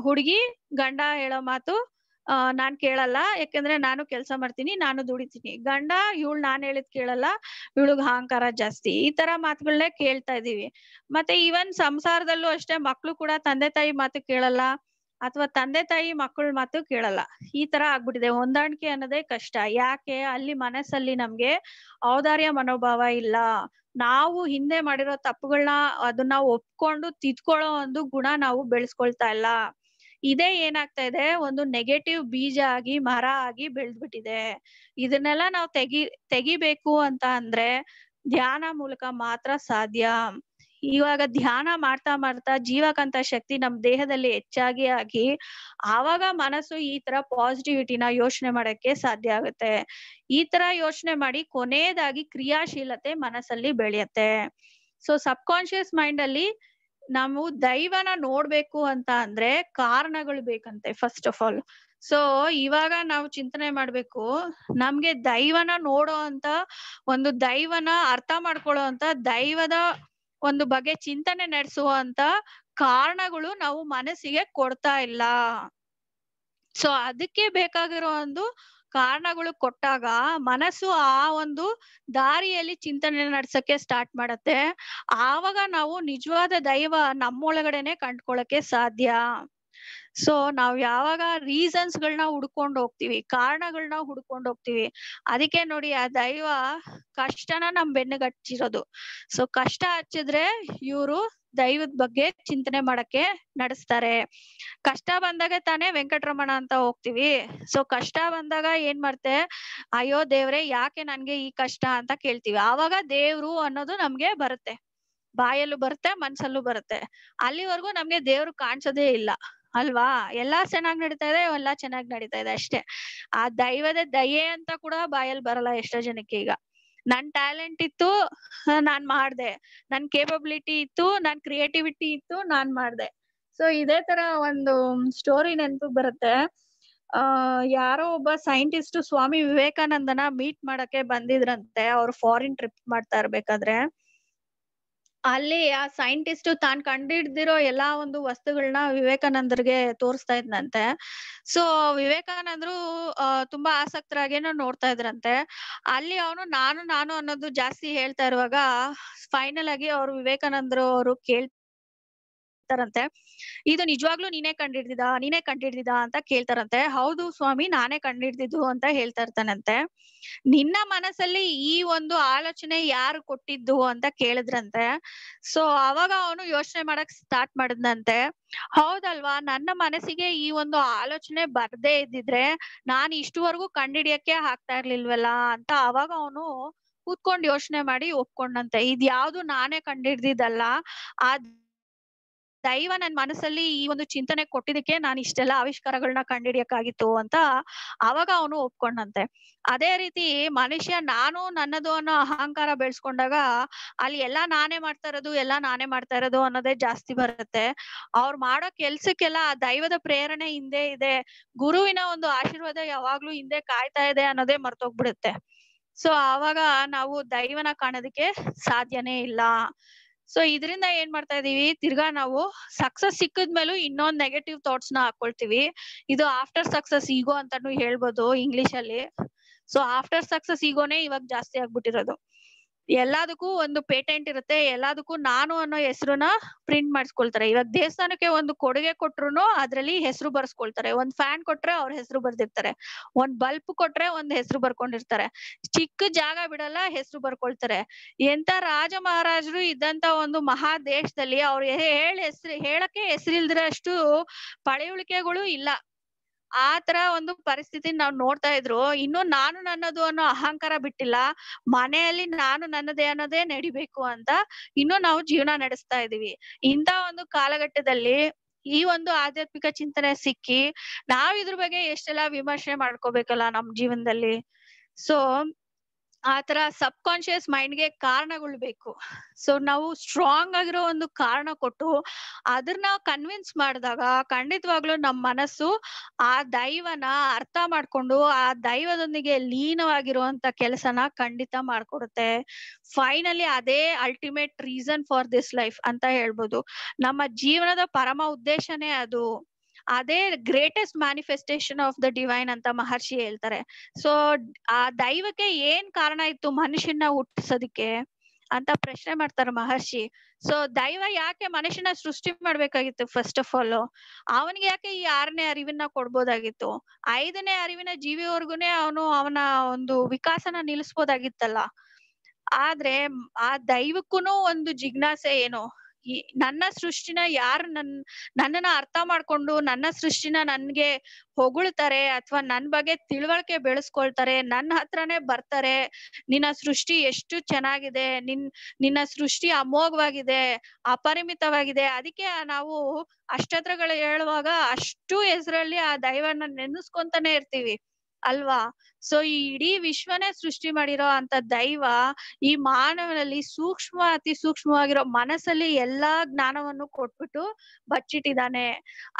ಹುಡುಗಿ ಗಂಡ ಹೇಳೋ ಮಾತು ನಾನ್ ಕೇಳಲ್ಲ ಯಾಕಂದ್ರೆ ನಾನು ಕೆಲಸ ಮಾಡ್ತೀನಿ ನಾನು ದುಡಿತೀನಿ ಗಂಡ ಇವಳು ನಾನ್ ಹೇಳಿದ್ ಕೇಳಲ್ಲ ಇವಳಿಗೆ ಅಹಂಕಾರ ಜಾಸ್ತಿ ಈ ತರ ಮಾತುಗಳನ್ನೇ ಕೇಳ್ತಾ ಇದೀವಿ ಮತ್ತೆ ಈವನ್ ಸಂಸಾರದಲ್ಲೂ ಅಷ್ಟೇ ಮಕ್ಳು ಕೂಡ ತಂದೆ ತಾಯಿ ಮಾತು ಕೇಳಲ್ಲ ಅಥವಾ ತಂದೆ ತಾಯಿ ಮಕ್ಕಳ ಮಾತು ಕೇಳಲ್ಲ ಈ ತರ ಆಗ್ಬಿಟ್ಟಿದೆ ಹೊಂದಾಣಿಕೆ ಅನ್ನೋದೇ ಕಷ್ಟ ಯಾಕೆ ಅಲ್ಲಿ ಮನಸ್ಸಲ್ಲಿ ನಮ್ಗೆ ಔದಾರ್ಯ ಮನೋಭಾವ ಇಲ್ಲ ನಾವು ಹಿಂದೆ ಮಾಡಿರೋ ತಪ್ಪುಗಳನ್ನ ಅದನ್ನ ಒಪ್ಕೊಂಡು ತಿದ್ಕೊಳ್ಳೋ ಒಂದು ಗುಣ ನಾವು ಬೆಳೆಸ್ಕೊಳ್ತಾ ಇಲ್ಲ ಇದೇ ಏನಾಗ್ತಾ ಇದೆ ಒಂದು ನೆಗೆಟಿವ್ ಬೀಜ ಆಗಿ ಮರ ಆಗಿ ಬೆಳೆದ್ಬಿಟ್ಟಿದೆ ಇದನ್ನೆಲ್ಲ ನಾವು ತೆಗಿ ತೆಗಿಬೇಕು ಅಂತ ಅಂದ್ರೆ ಧ್ಯಾನ ಮೂಲಕ ಮಾತ್ರ ಸಾಧ್ಯ ಇವಾಗ ಧ್ಯಾನ ಮಾಡ್ತಾ ಮಾಡ್ತಾ ಜೀವಕಂತ ಶಕ್ತಿ ನಮ್ ದೇಹದಲ್ಲಿ ಹೆಚ್ಚಾಗಿ ಆಗಿ ಆವಾಗ ಮನಸ್ಸು ಈ ತರ ಪಾಸಿಟಿವಿಟಿನ ಯೋಚನೆ ಮಾಡಕ್ಕೆ ಸಾಧ್ಯ ಆಗುತ್ತೆ ಈ ತರ ಯೋಚನೆ ಮಾಡಿ ಕೊನೆಯದಾಗಿ ಕ್ರಿಯಾಶೀಲತೆ ಮನಸ್ಸಲ್ಲಿ ಬೆಳೆಯುತ್ತೆ ಸೊ ಸಬ್ ಕಾನ್ಶಿಯಸ್ ಮೈಂಡ್ ಅಲ್ಲಿ ನಾವು ದೈವನ ನೋಡ್ಬೇಕು ಅಂತ ಅಂದ್ರೆ ಕಾರಣಗಳು ಬೇಕಂತೆ ಫಸ್ಟ್ ಆಫ್ ಆಲ್ ಸೊ ಇವಾಗ ನಾವು ಚಿಂತನೆ ಮಾಡ್ಬೇಕು ನಮ್ಗೆ ದೈವನ ನೋಡೋ ಅಂತ ಒಂದು ದೈವನ ಅರ್ಥ ಮಾಡ್ಕೊಳ್ಳೋ ಅಂತ ದೈವದ ಒಂದು ಬಗೆ ಚಿಂತನೆ ನಡೆಸುವಂತ ಕಾರಣಗಳು ನಾವು ಮನಸ್ಸಿಗೆ ಕೊಡ್ತಾ ಇಲ್ಲ ಸೊ ಅದಕ್ಕೆ ಬೇಕಾಗಿರೋ ಒಂದು ಕಾರಣಗಳು ಕೊಟ್ಟಾಗ ಮನಸ್ಸು ಆ ಒಂದು ದಾರಿಯಲ್ಲಿ ಚಿಂತನೆ ನಡ್ಸಕ್ಕೆ ಸ್ಟಾರ್ಟ್ ಮಾಡತ್ತೆ ಆವಾಗ ನಾವು ನಿಜವಾದ ದೈವ ನಮ್ಮೊಳಗಡೆನೆ ಕಂಡ್ಕೊಳಕ್ಕೆ ಸಾಧ್ಯ ಸೊ ನಾವ್ ಯಾವಾಗ ರೀಸನ್ಸ್ ಗಳನ್ನ ಹುಡ್ಕೊಂಡು ಹೋಗ್ತಿವಿ ಕಾರಣಗಳನ್ನ ಹುಡ್ಕೊಂಡ್ ಹೋಗ್ತಿವಿ ಅದಕ್ಕೆ ನೋಡಿ ಆ ದೈವ ಕಷ್ಟನ ನಮ್ ಬೆನ್ನಿಗೆ ಹಚ್ಚಿರೋದು ಸೊ ಕಷ್ಟ ಹಚ್ಚಿದ್ರೆ ಇವ್ರು ದೈವದ ಬಗ್ಗೆ ಚಿಂತನೆ ಮಾಡಕ್ಕೆ ನಡೆಸ್ತಾರೆ ಕಷ್ಟ ಬಂದಾಗ ತಾನೇ ವೆಂಕಟರಮಣ ಅಂತ ಹೋಗ್ತಿವಿ ಸೊ ಕಷ್ಟ ಬಂದಾಗ ಏನ್ ಮಾಡ್ತೆ ಅಯ್ಯೋ ದೇವ್ರೆ ಯಾಕೆ ನನ್ಗೆ ಈ ಕಷ್ಟ ಅಂತ ಕೇಳ್ತೀವಿ ಆವಾಗ ದೇವ್ರು ಅನ್ನೋದು ನಮ್ಗೆ ಬರುತ್ತೆ ಬಾಯಲ್ಲೂ ಬರುತ್ತೆ ಮನ್ಸಲ್ಲೂ ಬರುತ್ತೆ ಅಲ್ಲಿವರೆಗೂ ನಮ್ಗೆ ದೇವ್ರು ಕಾಣಿಸೋದೇ ಇಲ್ಲ ಅಲ್ವಾ ಎಲ್ಲಾ ಚೆನ್ನಾಗ್ ನಡೀತಾ ಇದೆ ಎಲ್ಲಾ ಚೆನ್ನಾಗ್ ನಡೀತಾ ಇದೆ ಅಷ್ಟೇ ಆ ದೈವದ ದಯೆ ಅಂತ ಕೂಡ ಬಾಯಲ್ಲಿ ಬರಲ್ಲ ಎಷ್ಟೋ ಜನಕ್ಕೆ ಈಗ ನನ್ ಟ್ಯಾಲೆಂಟ್ ಇತ್ತು ನಾನ್ ಮಾಡ್ದೆ ನನ್ ಕೇಪಬಿಲಿಟಿ ಇತ್ತು ನನ್ ಕ್ರಿಯೇಟಿವಿಟಿ ಇತ್ತು ನಾನ್ ಮಾಡ್ದೆ ಸೊ ಇದೇ ತರ ಒಂದು ಸ್ಟೋರಿ ನೆನಪು ಬರುತ್ತೆ ಆ ಯಾರೋ ಒಬ್ಬ ಸೈಂಟಿಸ್ಟ್ ಸ್ವಾಮಿ ವಿವೇಕಾನಂದನ ಮೀಟ್ ಮಾಡಕ್ಕೆ ಬಂದಿದ್ರಂತೆ ಅವ್ರು ಫಾರಿನ್ ಟ್ರಿಪ್ ಮಾಡ್ತಾ ಇರ್ಬೇಕಾದ್ರೆ ಅಲ್ಲಿ ಆ ಸೈಂಟಿಸ್ಟ್ ತಾನ್ ಕಂಡಿಡ್ದಿರೋ ಎಲ್ಲಾ ಒಂದು ವಸ್ತುಗಳನ್ನ ವಿವೇಕಾನಂದರಿಗೆ ತೋರಿಸ್ತಾ ಇದ್ನಂತೆ ಸೊ ವಿವೇಕಾನಂದರು ತುಂಬಾ ಆಸಕ್ತರಾಗೇನೋ ನೋಡ್ತಾ ಇದ್ರಂತೆ ಅಲ್ಲಿ ಅವನು ನಾನು ನಾನು ಅನ್ನೋದು ಜಾಸ್ತಿ ಹೇಳ್ತಾ ಇರುವಾಗ ಫೈನಲ್ ಆಗಿ ಅವ್ರು ವಿವೇಕಾನಂದರು ಅವರು ಕೇಳ್ ಹೇಳ್ತಾರಂತೆ ಇದು ನಿಜವಾಗ್ಲೂ ನೀನೇ ಕಂಡಿಡ್ದಿದಾ ನೀನೇ ಕಂಡಿಡ್ದಿದ ಅಂತ ಕೇಳ್ತಾರಂತೆ ಹೌದು ಸ್ವಾಮಿ ನಾನೇ ಕಂಡಿಡ್ದಿದ್ದು ಅಂತ ಹೇಳ್ತಾ ಇರ್ತಾನಂತೆ ನಿನ್ನ ಮನಸ್ಸಲ್ಲಿ ಈ ಒಂದು ಆಲೋಚನೆ ಯಾರು ಕೊಟ್ಟಿದ್ದು ಅಂತ ಕೇಳಿದ್ರಂತೆ ಸೊ ಅವಾಗ ಅವನು ಯೋಚನೆ ಮಾಡಕ್ ಸ್ಟಾರ್ಟ್ ಮಾಡಿದ್ನಂತೆ ಹೌದಲ್ವಾ ನನ್ನ ಮನಸ್ಸಿಗೆ ಈ ಒಂದು ಆಲೋಚನೆ ಬರ್ದೇ ಇದ್ದಿದ್ರೆ ನಾನ್ ಇಷ್ಟುವರೆಗೂ ಕಂಡಿಡಿಯಕ್ಕೆ ಹಾಕ್ತಾ ಇರ್ಲಿಲ್ವಲ್ಲ ಅಂತ ಅವಾಗ ಅವನು ಕೂತ್ಕೊಂಡು ಯೋಚನೆ ಮಾಡಿ ಒಪ್ಕೊಂಡಂತೆ ಇದ್ಯಾವ್ದು ನಾನೇ ಕಂಡಿಡ್ದಿದ್ದಲ್ಲ ಆ ದೈವ ನನ್ ಮನಸ್ಸಲ್ಲಿ ಈ ಒಂದು ಚಿಂತನೆ ಕೊಟ್ಟಿದ್ದಕ್ಕೆ ನಾನು ಇಷ್ಟೆಲ್ಲ ಆವಿಷ್ಕಾರಗಳನ್ನ ಕಂಡಿಡಿಯಕ್ಕಾಗಿತ್ತು ಅಂತ ಅವಾಗ ಅವನು ಒಪ್ಕೊಂಡಂತೆ ಅದೇ ರೀತಿ ಮನುಷ್ಯ ನಾನು ನನ್ನದು ಅನ್ನೋ ಅಹಂಕಾರ ಬೆಳೆಸ್ಕೊಂಡಾಗ ಅಲ್ಲಿ ಎಲ್ಲಾ ನಾನೇ ಮಾಡ್ತಾ ಇರೋದು ಎಲ್ಲಾ ನಾನೇ ಮಾಡ್ತಾ ಇರೋದು ಅನ್ನೋದೇ ಜಾಸ್ತಿ ಬರುತ್ತೆ ಅವ್ರು ಮಾಡೋ ಕೆಲ್ಸಕ್ಕೆಲ್ಲ ದೈವದ ಪ್ರೇರಣೆ ಹಿಂದೆ ಇದೆ ಗುರುವಿನ ಒಂದು ಆಶೀರ್ವಾದ ಯಾವಾಗ್ಲೂ ಹಿಂದೆ ಕಾಯ್ತಾ ಇದೆ ಅನ್ನೋದೇ ಮರ್ತೋಗ್ಬಿಡುತ್ತೆ ಸೊ ಆವಾಗ ನಾವು ದೈವನ ಕಾಣೋದಕ್ಕೆ ಸಾಧ್ಯನೇ ಇಲ್ಲ ಸೊ ಇದರಿಂದ ಏನ್ ಮಾಡ್ತಾ ಇದೀವಿ ತಿರ್ಗಾ ನಾವು ಸಕ್ಸಸ್ ಸಿಕ್ಕಿದ್ಮೇಲೂ ಇನ್ನೊಂದ್ ನೆಗೆಟಿವ್ ಥಾಟ್ಸ್ ನ ಹಾಕೊಳ್ತೀವಿ ಇದು ಆಫ್ಟರ್ ಸಕ್ಸಸ್ ಈಗೋ ಅಂತಾನು ಹೇಳ್ಬೋದು ಇಂಗ್ಲಿಷ್ ಅಲ್ಲಿ ಸೊ ಆಫ್ಟರ್ ಸಕ್ಸಸ್ ಈಗೋನೇ ಇವಾಗ ಜಾಸ್ತಿ ಆಗ್ಬಿಟ್ಟಿರೋದು ಎಲ್ಲದಕ್ಕೂ ಒಂದು ಪೇಟೆಂಟ್ ಇರುತ್ತೆ ಎಲ್ಲದಕ್ಕೂ ನಾನು ಅನ್ನೋ ಹೆಸರುನ ಪ್ರಿಂಟ್ ಮಾಡಿಸ್ಕೊಳ್ತಾರೆ ಇವಾಗ ದೇವಸ್ಥಾನಕ್ಕೆ ಒಂದು ಕೊಡುಗೆ ಕೊಟ್ರು ಅದ್ರಲ್ಲಿ ಹೆಸರು ಬರ್ಸ್ಕೊಳ್ತಾರೆ ಒಂದ್ ಫ್ಯಾನ್ ಕೊಟ್ರೆ ಅವ್ರ ಹೆಸರು ಬರ್ದಿರ್ತಾರೆ ಒಂದ್ ಬಲ್ಬ್ ಕೊಟ್ರೆ ಒಂದ್ ಹೆಸರು ಬರ್ಕೊಂಡಿರ್ತಾರೆ ಚಿಕ್ಕ ಜಾಗ ಬಿಡಲ್ಲ ಹೆಸರು ಬರ್ಕೊಳ್ತಾರೆ ಎಂತ ರಾಜ ಮಹಾರಾಜರು ಇದ್ದಂತ ಒಂದು ಮಹಾ ದೇಶದಲ್ಲಿ ಅವ್ರು ಹೇಳ ಹೆಸರು ಹೇಳಕ್ಕೆ ಅಷ್ಟು ಪಳೆಯುಳಿಕೆಗಳು ಇಲ್ಲ ಆ ತರ ಒಂದು ಪರಿಸ್ಥಿತಿ ನಾವ್ ನೋಡ್ತಾ ಇದ್ರು ಇನ್ನು ನಾನು ನನ್ನದು ಅನ್ನೋ ಅಹಂಕಾರ ಬಿಟ್ಟಿಲ್ಲ ಮನೆಯಲ್ಲಿ ನಾನು ನನ್ನದೇ ಅನ್ನೋದೇ ನಡಿಬೇಕು ಅಂತ ಇನ್ನು ನಾವು ಜೀವನ ನಡೆಸ್ತಾ ಇದೀವಿ ಇಂತ ಒಂದು ಕಾಲಘಟ್ಟದಲ್ಲಿ ಈ ಒಂದು ಆಧ್ಯಾತ್ಮಿಕ ಚಿಂತನೆ ಸಿಕ್ಕಿ ನಾವ್ ಇದ್ರ ಬಗ್ಗೆ ಎಷ್ಟೆಲ್ಲಾ ವಿಮರ್ಶೆ ಮಾಡ್ಕೋಬೇಕಲ್ಲ ನಮ್ ಜೀವನದಲ್ಲಿ ಸೊ ಆ ತರ ಸಬ್ ಕಾನ್ಶಿಯಸ್ ಮೈಂಡ್ಗೆ ಕಾರಣಗಳು ಬೇಕು ಸೊ ನಾವು ಸ್ಟ್ರಾಂಗ್ ಆಗಿರೋ ಒಂದು ಕಾರಣ ಕೊಟ್ಟು ಅದನ್ನ ಕನ್ವಿನ್ಸ್ ಮಾಡಿದಾಗ ಖಂಡಿತವಾಗ್ಲೂ ನಮ್ಮ ಮನಸ್ಸು ಆ ದೈವನ ಅರ್ಥ ಮಾಡ್ಕೊಂಡು ಆ ದೈವದೊಂದಿಗೆ ಲೀನವಾಗಿರುವಂತ ಕೆಲಸನ ಖಂಡಿತ ಮಾಡ್ಕೊಡುತ್ತೆ ಫೈನಲಿ ಅದೇ ultimate reason for this life ಅಂತ ಹೇಳ್ಬೋದು ನಮ್ಮ ಜೀವನದ ಪರಮ ಉದ್ದೇಶನೇ ಅದು ಅದೇ greatest manifestation of the divine ಅಂತ ಮಹರ್ಷಿ ಹೇಳ್ತಾರೆ ಸೊ ಆ ದೈವಕ್ಕೆ ಏನ್ ಕಾರಣ ಇತ್ತು ಮನುಷ್ಯನ ಹುಟ್ಟಿಸೋದಕ್ಕೆ ಅಂತ ಪ್ರಶ್ನೆ ಮಾಡ್ತಾರೆ ಮಹರ್ಷಿ ಸೊ ದೈವ ಯಾಕೆ ಮನುಷ್ಯನ ಸೃಷ್ಟಿ ಮಾಡ್ಬೇಕಾಗಿತ್ತು ಫಸ್ಟ್ ಆಫ್ ಆಲ್ ಅವನಿಗೆ ಯಾಕೆ ಈ ಆರನೇ ಅರಿವಿನ ಕೊಡ್ಬೋದಾಗಿತ್ತು ಐದನೇ ಅರಿವಿನ ಜೀವಿವರ್ಗುನೆ ಅವನು ಅವನ ಒಂದು ವಿಕಾಸನ ನಿಲ್ಲಿಸ್ಬೋದಾಗಿತ್ತಲ್ಲ ಆದ್ರೆ ಆ ದೈವಕ್ಕೂನು ಒಂದು ಜಿಜ್ಞಾಸೆ ಏನು ನನ್ನ ಸೃಷ್ಟಿನ ಯಾರು ನನ್ ನನ್ನನ್ನ ಅರ್ಥ ಮಾಡ್ಕೊಂಡು ನನ್ನ ಸೃಷ್ಟಿನ ನನ್ಗೆ ಹೊಗಳ್ತಾರೆ ಅಥವಾ ನನ್ ಬಗ್ಗೆ ತಿಳುವಳಿಕೆ ಬೆಳೆಸ್ಕೊಳ್ತಾರೆ ನನ್ನ ಹತ್ರನೇ ಬರ್ತಾರೆ ನಿನ್ನ ಸೃಷ್ಟಿ ಎಷ್ಟು ಚೆನ್ನಾಗಿದೆ ನಿನ್ ನಿನ್ನ ಸೃಷ್ಟಿ ಅಮೋಘವಾಗಿದೆ ಅಪರಿಮಿತವಾಗಿದೆ ಅದಕ್ಕೆ ನಾವು ಅಷ್ಟತ್ರಗಳು ಹೇಳುವಾಗ ಅಷ್ಟು ಹೆಸರಲ್ಲಿ ಆ ದೈವನ ನೆನೆಸ್ಕೊಂತಾನೆ ಇರ್ತೀವಿ ಅಲ್ವಾ ಸೊ ಈ ಇಡೀ ವಿಶ್ವನೇ ಸೃಷ್ಟಿ ಮಾಡಿರೋ ಅಂತ ದೈವ ಈ ಮಾನವನಲ್ಲಿ ಸೂಕ್ಷ್ಮ ಅತಿ ಸೂಕ್ಷ್ಮವಾಗಿರೋ ಮನಸ್ಸಲ್ಲಿ ಎಲ್ಲಾ ಜ್ಞಾನವನ್ನು ಕೊಟ್ಬಿಟ್ಟು ಬಚ್ಚಿಟ್ಟಿದ್ದಾನೆ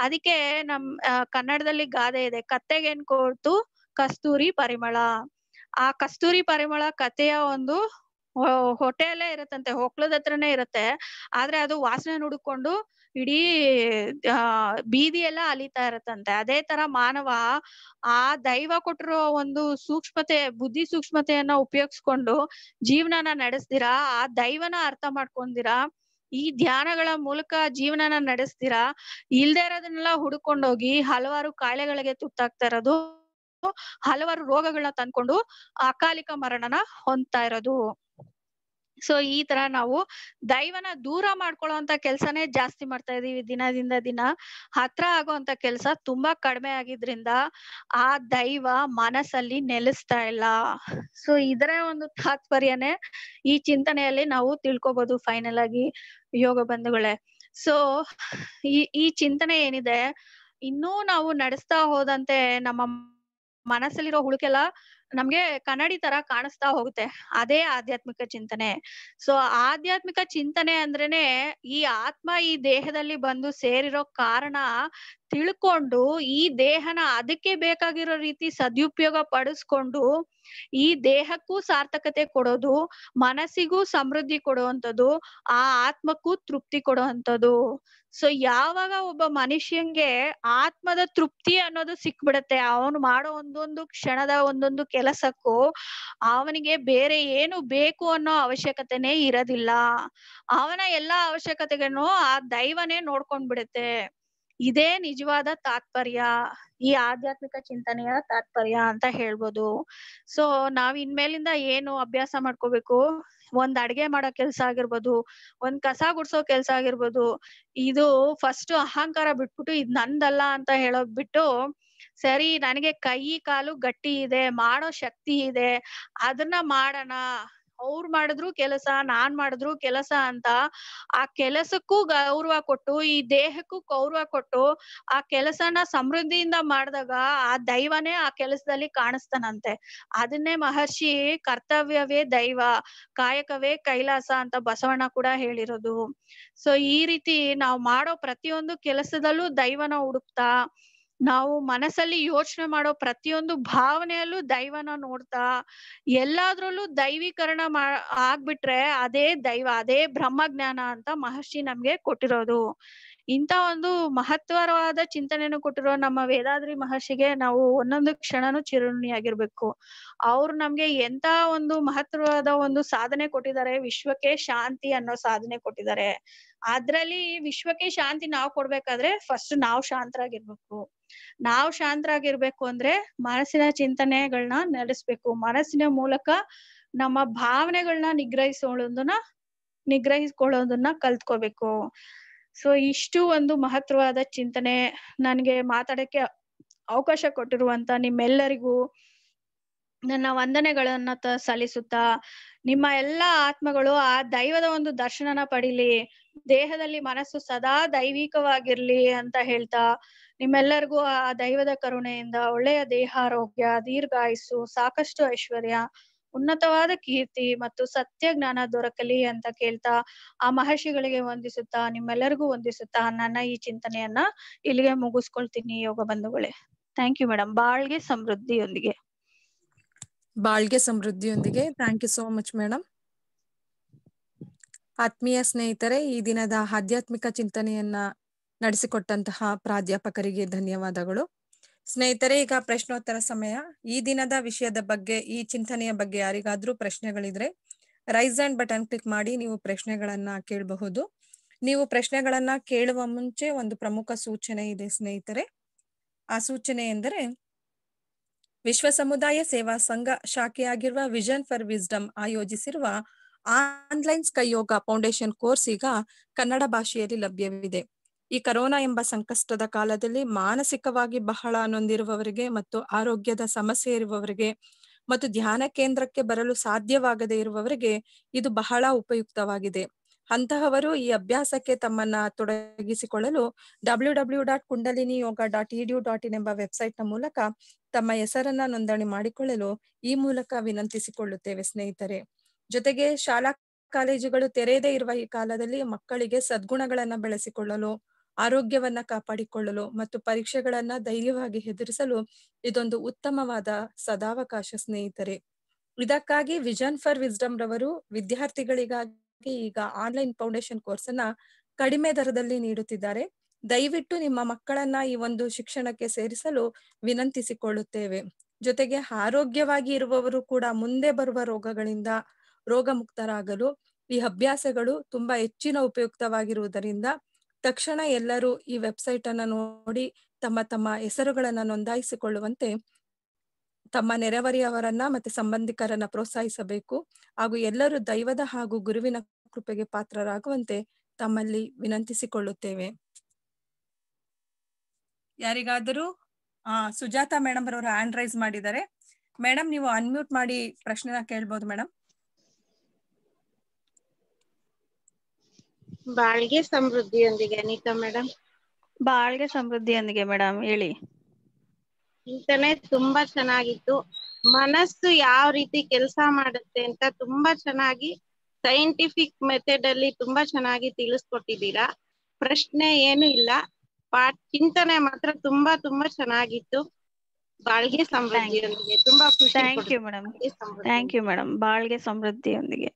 ಅದಕ್ಕೆ ನಮ್ ಕನ್ನಡದಲ್ಲಿ ಗಾದೆ ಇದೆ ಕತ್ತೆಗೆನ್ ಕೊಡ್ತು ಕಸ್ತೂರಿ ಪರಿಮಳ ಆ ಕಸ್ತೂರಿ ಪರಿಮಳ ಕಥೆಯ ಒಂದು ಹೊಟ್ಟೆಯಲ್ಲೇ ಇರತ್ತಂತೆ ಹೊಕ್ಳದ ಹತ್ರನೇ ಇರತ್ತೆ ಆದ್ರೆ ಅದು ವಾಸನೆ ನುಡ್ಕೊಂಡು ಇಡೀ ಬೀದಿ ಎಲ್ಲ ಅಲಿತಾ ಇರತ್ತಂತೆ ಅದೇ ತರ ಮಾನವ ಆ ದೈವ ಕೊಟ್ಟಿರೋ ಒಂದು ಸೂಕ್ಷ್ಮತೆ ಬುದ್ಧಿ ಸೂಕ್ಷ್ಮತೆಯನ್ನ ಉಪಯೋಗಿಸ್ಕೊಂಡು ಜೀವನನ ನಡೆಸ್ತೀರಾ ಆ ದೈವನ ಅರ್ಥ ಮಾಡ್ಕೊಂಡಿರ ಈ ಧ್ಯಾನಗಳ ಮೂಲಕ ಜೀವನನ ನಡೆಸ್ತೀರಾ ಇಲ್ದೇ ಇರೋದನ್ನೆಲ್ಲ ಹುಡ್ಕೊಂಡೋಗಿ ಹಲವಾರು ಕಾಯಿಲೆಗಳಿಗೆ ತುತ್ತಾಗ್ತಾ ಇರೋದು ಹಲವಾರು ರೋಗಗಳನ್ನ ತಂದ್ಕೊಂಡು ಅಕಾಲಿಕ ಮರಣನ ಹೊಂದ್ತಾ ಇರೋದು ಸೊ ಈ ತರ ನಾವು ದೈವನ ದೂರ ಅಂತ ಕೆಲ್ಸನೇ ಜಾಸ್ತಿ ಮಾಡ್ತಾ ಇದೀವಿ ದಿನದಿಂದ ದಿನ ಹತ್ರ ಆಗುವಂತ ಕೆಲ್ಸ ತುಂಬಾ ಕಡಿಮೆ ಆಗಿದ್ರಿಂದ ಆ ದೈವ ಮನಸ್ಸಲ್ಲಿ ನೆಲೆಸ್ತಾ ಇಲ್ಲ ಸೊ ಇದರ ಒಂದು ತಾತ್ಪರ್ಯನೇ ಈ ಚಿಂತನೆಯಲ್ಲಿ ನಾವು ತಿಳ್ಕೊಬಹುದು ಫೈನಲ್ ಆಗಿ ಯೋಗ ಬಂಧುಗಳೇ ಸೊ ಈ ಈ ಚಿಂತನೆ ಏನಿದೆ ಇನ್ನೂ ನಾವು ನಡೆಸ್ತಾ ಹೋದಂತೆ ನಮ್ಮ ಮನಸ್ಸಲ್ಲಿರೋ ಹುಳುಕೆಲ್ಲ ನಮ್ಗೆ ಕನ್ನಡಿ ತರ ಕಾಣಿಸ್ತಾ ಹೋಗುತ್ತೆ ಅದೇ ಆಧ್ಯಾತ್ಮಿಕ ಚಿಂತನೆ ಸೊ ಆಧ್ಯಾತ್ಮಿಕ ಚಿಂತನೆ ಅಂದ್ರೇನೆ ಈ ಆತ್ಮ ಈ ದೇಹದಲ್ಲಿ ಬಂದು ಸೇರಿರೋ ಕಾರಣ ತಿಳ್ಕೊಂಡು ಈ ದೇಹನ ಅದಕ್ಕೆ ಬೇಕಾಗಿರೋ ರೀತಿ ಸದುಪಯೋಗ ಪಡಿಸ್ಕೊಂಡು ಈ ದೇಹಕ್ಕೂ ಸಾರ್ಥಕತೆ ಕೊಡೋದು ಮನಸ್ಸಿಗೂ ಸಮೃದ್ಧಿ ಕೊಡುವಂಥದ್ದು ಆ ಆತ್ಮಕ್ಕೂ ತೃಪ್ತಿ ಕೊಡುವಂಥದ್ದು ಸೊ ಯಾವಾಗ ಒಬ್ಬ ಮನುಷ್ಯಂಗೆ ಆತ್ಮದ ತೃಪ್ತಿ ಅನ್ನೋದು ಸಿಕ್ಬಿಡತ್ತೆ ಅವನು ಮಾಡೋ ಒಂದೊಂದು ಕ್ಷಣದ ಒಂದೊಂದು ಕೆಲಸಕ್ಕೂ ಅವನಿಗೆ ಬೇರೆ ಏನು ಬೇಕು ಅನ್ನೋ ಅವಶ್ಯಕತೆನೆ ಇರೋದಿಲ್ಲ ಅವನ ಎಲ್ಲಾ ಅವಶ್ಯಕತೆಗಳನ್ನು ಆ ದೈವನೇ ಬಿಡತ್ತೆ ಇದೇ ನಿಜವಾದ ತಾತ್ಪರ್ಯ ಈ ಆಧ್ಯಾತ್ಮಿಕ ಚಿಂತನೆಯ ತಾತ್ಪರ್ಯ ಅಂತ ಹೇಳ್ಬೋದು ಸೊ ನಾವ್ ಇನ್ಮೇಲಿಂದ ಏನು ಅಭ್ಯಾಸ ಮಾಡ್ಕೋಬೇಕು ಒಂದ್ ಅಡ್ಗೆ ಮಾಡೋ ಕೆಲ್ಸ ಆಗಿರ್ಬೋದು ಒಂದ್ ಕಸ ಗುಡ್ಸೋ ಕೆಲ್ಸ ಆಗಿರ್ಬೋದು ಇದು ಫಸ್ಟ್ ಅಹಂಕಾರ ಬಿಟ್ಬಿಟ್ಟು ಇದ್ ನಂದಲ್ಲ ಅಂತ ಹೇಳೋದ್ ಬಿಟ್ಟು ಸರಿ ನನಗೆ ಕೈ ಕಾಲು ಗಟ್ಟಿ ಇದೆ ಮಾಡೋ ಶಕ್ತಿ ಇದೆ ಅದನ್ನ ಮಾಡೋಣ ಅವ್ರು ಮಾಡಿದ್ರು ಕೆಲಸ ನಾನ್ ಮಾಡಿದ್ರು ಕೆಲಸ ಅಂತ ಆ ಕೆಲಸಕ್ಕೂ ಗೌರವ ಕೊಟ್ಟು ಈ ದೇಹಕ್ಕೂ ಗೌರವ ಕೊಟ್ಟು ಆ ಕೆಲಸನ ಸಮೃದ್ಧಿಯಿಂದ ಮಾಡಿದಾಗ ಆ ದೈವನೇ ಆ ಕೆಲಸದಲ್ಲಿ ಕಾಣಿಸ್ತಾನಂತೆ ಅದನ್ನೇ ಮಹರ್ಷಿ ಕರ್ತವ್ಯವೇ ದೈವ ಕಾಯಕವೇ ಕೈಲಾಸ ಅಂತ ಬಸವಣ್ಣ ಕೂಡ ಹೇಳಿರೋದು ಸೊ ಈ ರೀತಿ ನಾವು ಮಾಡೋ ಪ್ರತಿಯೊಂದು ಕೆಲಸದಲ್ಲೂ ದೈವನ ಹುಡುಕ್ತಾ ನಾವು ಮನಸ್ಸಲ್ಲಿ ಯೋಚನೆ ಮಾಡೋ ಪ್ರತಿಯೊಂದು ಭಾವನೆಯಲ್ಲೂ ದೈವನ ನೋಡ್ತಾ ಎಲ್ಲಾದ್ರಲ್ಲೂ ದೈವೀಕರಣ ಮಾ ಆಗ್ಬಿಟ್ರೆ ಅದೇ ದೈವ ಅದೇ ಬ್ರಹ್ಮಜ್ಞಾನ ಅಂತ ಮಹರ್ಷಿ ನಮ್ಗೆ ಕೊಟ್ಟಿರೋದು ಇಂತ ಒಂದು ಮಹತ್ವರವಾದ ಚಿಂತನೆಯನ್ನು ಕೊಟ್ಟಿರೋ ನಮ್ಮ ವೇದಾದ್ರಿ ಮಹರ್ಷಿಗೆ ನಾವು ಒಂದೊಂದು ಕ್ಷಣನೂ ಚಿರುಣಿಯಾಗಿರ್ಬೇಕು ಅವ್ರು ನಮ್ಗೆ ಎಂತ ಒಂದು ಮಹತ್ವವಾದ ಒಂದು ಸಾಧನೆ ಕೊಟ್ಟಿದ್ದಾರೆ ವಿಶ್ವಕ್ಕೆ ಶಾಂತಿ ಅನ್ನೋ ಸಾಧನೆ ಕೊಟ್ಟಿದ್ದಾರೆ ಅದ್ರಲ್ಲಿ ವಿಶ್ವಕ್ಕೆ ಶಾಂತಿ ನಾವು ಕೊಡ್ಬೇಕಾದ್ರೆ ಫಸ್ಟ್ ನಾವು ಶಾಂತರಾಗಿರ್ಬೇಕು ನಾವ್ ಶಾಂತರಾಗಿರ್ಬೇಕು ಅಂದ್ರೆ ಮನಸ್ಸಿನ ಚಿಂತನೆಗಳನ್ನ ನಡೆಸ್ಬೇಕು ಮನಸ್ಸಿನ ಮೂಲಕ ನಮ್ಮ ಭಾವನೆಗಳನ್ನ ನಿಗ್ರಹಿಸೋದನ್ನ ನಿಗ್ರಹಿಸ್ಕೊಳ್ಳೋದನ್ನ ಕಲ್ತ್ಕೋಬೇಕು ಸೊ ಇಷ್ಟು ಒಂದು ಮಹತ್ವವಾದ ಚಿಂತನೆ ನನ್ಗೆ ಮಾತಾಡಕ್ಕೆ ಅವಕಾಶ ಕೊಟ್ಟಿರುವಂತ ನಿಮ್ಮೆಲ್ಲರಿಗೂ ನನ್ನ ವಂದನೆಗಳನ್ನ ಸಲ್ಲಿಸುತ್ತಾ ನಿಮ್ಮ ಎಲ್ಲಾ ಆತ್ಮಗಳು ಆ ದೈವದ ಒಂದು ದರ್ಶನನ ಪಡೀಲಿ ದೇಹದಲ್ಲಿ ಮನಸ್ಸು ಸದಾ ದೈವಿಕವಾಗಿರ್ಲಿ ಅಂತ ಹೇಳ್ತಾ ನಿಮ್ಮೆಲ್ಲರಿಗೂ ಆ ದೈವದ ಕರುಣೆಯಿಂದ ಒಳ್ಳೆಯ ದೇಹಾರೋಗ್ಯ ದೀರ್ಘಾಯುಸ್ಸು ಸಾಕಷ್ಟು ಐಶ್ವರ್ಯ ಉನ್ನತವಾದ ಕೀರ್ತಿ ಮತ್ತು ಸತ್ಯ ಜ್ಞಾನ ದೊರಕಲಿ ಅಂತ ಕೇಳ್ತಾ ಆ ಮಹರ್ಷಿಗಳಿಗೆ ವಂದಿಸುತ್ತಾ ನಿಮ್ಮೆಲ್ಲರಿಗೂ ವಂದಿಸುತ್ತಾ ನನ್ನ ಈ ಚಿಂತನೆಯನ್ನ ಇಲ್ಲಿಗೆ ಮುಗಿಸ್ಕೊಳ್ತೀನಿ ಯೋಗ ಬಂಧುಗಳೇ ಥ್ಯಾಂಕ್ ಯು ಮೇಡಮ್ ಬಾಳ್ಗೆ ಸಮೃದ್ಧಿಯೊಂದಿಗೆ ಬಾಳ್ಗೆ ಸಮೃದ್ಧಿಯೊಂದಿಗೆ thank you so much madam ಆತ್ಮೀಯ ಸ್ನೇಹಿತರೆ ಈ ದಿನದ ಆಧ್ಯಾತ್ಮಿಕ ಚಿಂತನೆಯನ್ನ ನಡೆಸಿಕೊಟ್ಟಂತಹ ಪ್ರಾಧ್ಯಾಪಕರಿಗೆ ಧನ್ಯವಾದಗಳು ಸ್ನೇಹಿತರೆ ಈಗ ಪ್ರಶ್ನೋತ್ತರ ಸಮಯ ಈ ದಿನದ ವಿಷಯದ ಬಗ್ಗೆ ಈ ಚಿಂತನೆಯ ಬಗ್ಗೆ ಯಾರಿಗಾದ್ರೂ ಪ್ರಶ್ನೆಗಳಿದ್ರೆ ರೈಸ್ ಅಂಡ್ ಬಟನ್ ಕ್ಲಿಕ್ ಮಾಡಿ ನೀವು ಪ್ರಶ್ನೆಗಳನ್ನ ಕೇಳಬಹುದು ನೀವು ಪ್ರಶ್ನೆಗಳನ್ನ ಕೇಳುವ ಮುಂಚೆ ಒಂದು ಪ್ರಮುಖ ಸೂಚನೆ ಇದೆ ಸ್ನೇಹಿತರೆ ಆ ಸೂಚನೆ ಎಂದರೆ ವಿಶ್ವ ಸಮುದಾಯ ಸೇವಾ ಸಂಘ ಶಾಖೆಯಾಗಿರುವ ವಿಷನ್ ಫಾರ್ ವಿಸ್ಡಮ್ ಆಯೋಜಿಸಿರುವ online SKY yoga foundation course ಈಗ ಕನ್ನಡ ಭಾಷೆಯಲ್ಲಿ ಲಭ್ಯವಿದೆ ಈ ಕರೋನಾ ಎಂಬ ಸಂಕಷ್ಟದ ಕಾಲದಲ್ಲಿ ಮಾನಸಿಕವಾಗಿ ಬಹಳ ನೊಂದಿರುವವರಿಗೆ ಮತ್ತು ಆರೋಗ್ಯದ ಸಮಸ್ಯೆ ಇರುವವರಿಗೆ ಮತ್ತು ಧ್ಯಾನ ಕೇಂದ್ರಕ್ಕೆ ಬರಲು ಸಾಧ್ಯವಾಗದೇ ಇರುವವರಿಗೆ ಇದು ಬಹಳ ಉಪಯುಕ್ತವಾಗಿದೆ ಅಂತಹವರು ಈ ಅಭ್ಯಾಸಕ್ಕೆ ತಮ್ಮನ್ನ ತೊಡಗಿಸಿಕೊಳ್ಳಲು W W dot Kundalini yoga dot EDU dot in ಎಂಬ ನ ಮೂಲಕ ತಮ್ಮ ಹೆಸರನ್ನ ನೋಂದಣಿ ಮಾಡಿಕೊಳ್ಳಲು ಈ ಮೂಲಕ ವಿನಂತಿಸಿಕೊಳ್ಳುತ್ತೇವೆ ಸ್ನೇಹಿತರೆ ಜೊತೆಗೆ ಶಾಲಾ ಕಾಲೇಜುಗಳು ತೆರೆಯದೇ ಇರುವ ಈ ಕಾಲದಲ್ಲಿ ಮಕ್ಕಳಿಗೆ ಸದ್ಗುಣಗಳನ್ನ ಬೆಳೆಸಿಕೊಳ್ಳಲು ಆರೋಗ್ಯವನ್ನ ಕಾಪಾಡಿಕೊಳ್ಳಲು ಮತ್ತು ಪರೀಕ್ಷೆಗಳನ್ನ ಧೈರ್ಯವಾಗಿ ಎದುರಿಸಲು ಇದೊಂದು ಉತ್ತಮವಾದ ಸದಾವಕಾಶ ಸ್ನೇಹಿತರೆ ಇದಕ್ಕಾಗಿ ವಿಜನ್ ಫಾರ್ ವಿಸ್ಡಮ್ ರವರು ವಿದ್ಯಾರ್ಥಿಗಳಿಗಾಗಿ ಈಗ ಆನ್ಲೈನ್ ಫೌಂಡೇಶನ್ ಕೋರ್ಸ್ ಅನ್ನ ಕಡಿಮೆ ದರದಲ್ಲಿ ನೀಡುತ್ತಿದ್ದಾರೆ ದಯವಿಟ್ಟು ನಿಮ್ಮ ಮಕ್ಕಳನ್ನ ಈ ಒಂದು ಶಿಕ್ಷಣಕ್ಕೆ ಸೇರಿಸಲು ವಿನಂತಿಸಿಕೊಳ್ಳುತ್ತೇವೆ ಜೊತೆಗೆ ಆರೋಗ್ಯವಾಗಿ ಇರುವವರು ಕೂಡ ಮುಂದೆ ಬರುವ ರೋಗಗಳಿಂದ ರೋಗ ಮುಕ್ತರಾಗಲು ಈ ಅಭ್ಯಾಸಗಳು ತುಂಬಾ ಹೆಚ್ಚಿನ ಉಪಯುಕ್ತವಾಗಿರುವುದರಿಂದ ತಕ್ಷಣ ಎಲ್ಲರೂ ಈ ವೆಬ್ಸೈಟ್ ಅನ್ನ ನೋಡಿ ತಮ್ಮ ತಮ್ಮ ಹೆಸರುಗಳನ್ನ ನೋಂದಾಯಿಸಿಕೊಳ್ಳುವಂತೆ ತಮ್ಮ ನೆರೆಹೊರೆಯವರನ್ನ ಮತ್ತೆ ಸಂಬಂಧಿಕರನ್ನ ಪ್ರೋತ್ಸಾಹಿಸಬೇಕು ಹಾಗೂ ಎಲ್ಲರೂ ದೈವದ ಹಾಗೂ ಗುರುವಿನ ಕೃಪೆಗೆ ಪಾತ್ರರಾಗುವಂತೆ ತಮ್ಮಲ್ಲಿ ವಿನಂತಿಸಿಕೊಳ್ಳುತ್ತೇವೆ ಯಾರಿಗಾದರೂ ಆ ಸುಜಾತಾ ಮೇಡಮ್ ಅವರು ಹ್ಯಾಂಡ್ ರೈಸ್ ಮಾಡಿದ್ದಾರೆ ಮೇಡಮ್ ನೀವು ಅನ್ಮ್ಯೂಟ್ ಮಾಡಿ ಪ್ರಶ್ನೆನ ಕೇಳ್ಬೋದು ಮೇಡಮ್ ಬಾಳ್ಗೆ ಸಮೃದ್ಧಿಯೊಂದಿಗೆ ಅನಿತಾ ಮೇಡಮ್ ಬಾಳ್ಗೆ ಸಮೃದ್ಧಿಯೊಂದಿಗೆ ಮೇಡಮ್ ಹೇಳಿ ಚಿಂತನೆ ತುಂಬಾ ಚೆನ್ನಾಗಿತ್ತು ಮನಸ್ಸು ಯಾವ ರೀತಿ ಕೆಲಸ ಮಾಡುತ್ತೆ ಅಂತ ತುಂಬಾ ಚೆನ್ನಾಗಿ ಸೈಂಟಿಫಿಕ್ ಮೆಥಡ್ ಅಲ್ಲಿ ತುಂಬಾ ಚೆನ್ನಾಗಿ ತಿಳಿಸ್ಕೊಟ್ಟಿದ್ದೀರಾ ಪ್ರಶ್ನೆ ಏನು ಇಲ್ಲ ಪಾಠ ಚಿಂತನೆ ಮಾತ್ರ ತುಂಬಾ ತುಂಬಾ ಚೆನ್ನಾಗಿತ್ತು ಬಾಳ್ಗೆ ಸಮೃದ್ಧಿಯೊಂದಿಗೆ ತುಂಬಾ ಖುಷಿ thank you madam thank you madam ಬಾಳ್ಗೆ ಸಮೃದ್ಧಿಯೊಂದಿಗೆ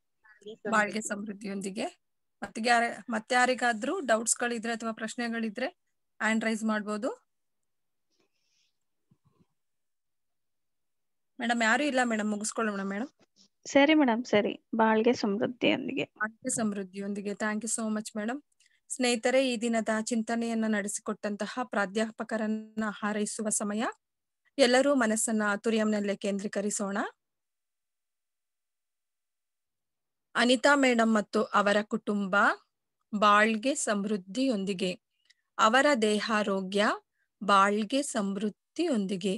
ಬಾಳ್ಗೆ ಸಮೃದ್ಧಿಯೊಂದಿಗೆ ಮತ್ತೆ ಯಾರಿಗಾದ್ರೂ ಡೌಟ್ಸ್ ಗಳಿದ್ರೆ ಅಥವಾ ಪ್ರಶ್ನೆಗಳಿದ್ರೆ ಹ್ಯಾಂಡ್ ರೈಸ್ ಮಾಡ್ಬೋದು ಮೇಡಮ್ ಯಾರು ಇಲ್ಲ ಮೇಡಮ್ ಮುಗಿಸ್ಕೊಳ್ಳೋಣ ಮೇಡಮ್ ಸರಿ ಮೇಡಮ್ ಸರಿ ಬಾಳ್ಗೆ ಸಮೃದ್ಧಿಯೊಂದಿಗೆ ಬಾಳ್ಗೆ ಸಮೃದ್ಧಿಯೊಂದಿಗೆ thank you so much madam ಸ್ನೇಹಿತರೆ ಈ ದಿನದ ಚಿಂತನೆಯನ್ನ ನಡೆಸಿಕೊಟ್ಟಂತಹ ಪ್ರಾಧ್ಯಾಪಕರನ್ನ ಹಾರೈಸುವ ಸಮಯ ಎಲ್ಲರೂ ಮನಸ್ಸನ್ನ ತುರಿಯಂನಲ್ಲೇ ಕೇಂದ್ರೀಕರಿಸೋಣ ಅನಿತಾ ಮೇಡಮ್ ಮತ್ತು ಅವರ ಕುಟುಂಬ ಬಾಳ್ಗೆ ಸಮೃದ್ಧಿಯೊಂದಿಗೆ ಅವರ ದೇಹಾರೋಗ್ಯ ಬಾಳ್ಗೆ ಸಮೃದ್ಧಿಯೊಂದಿಗೆ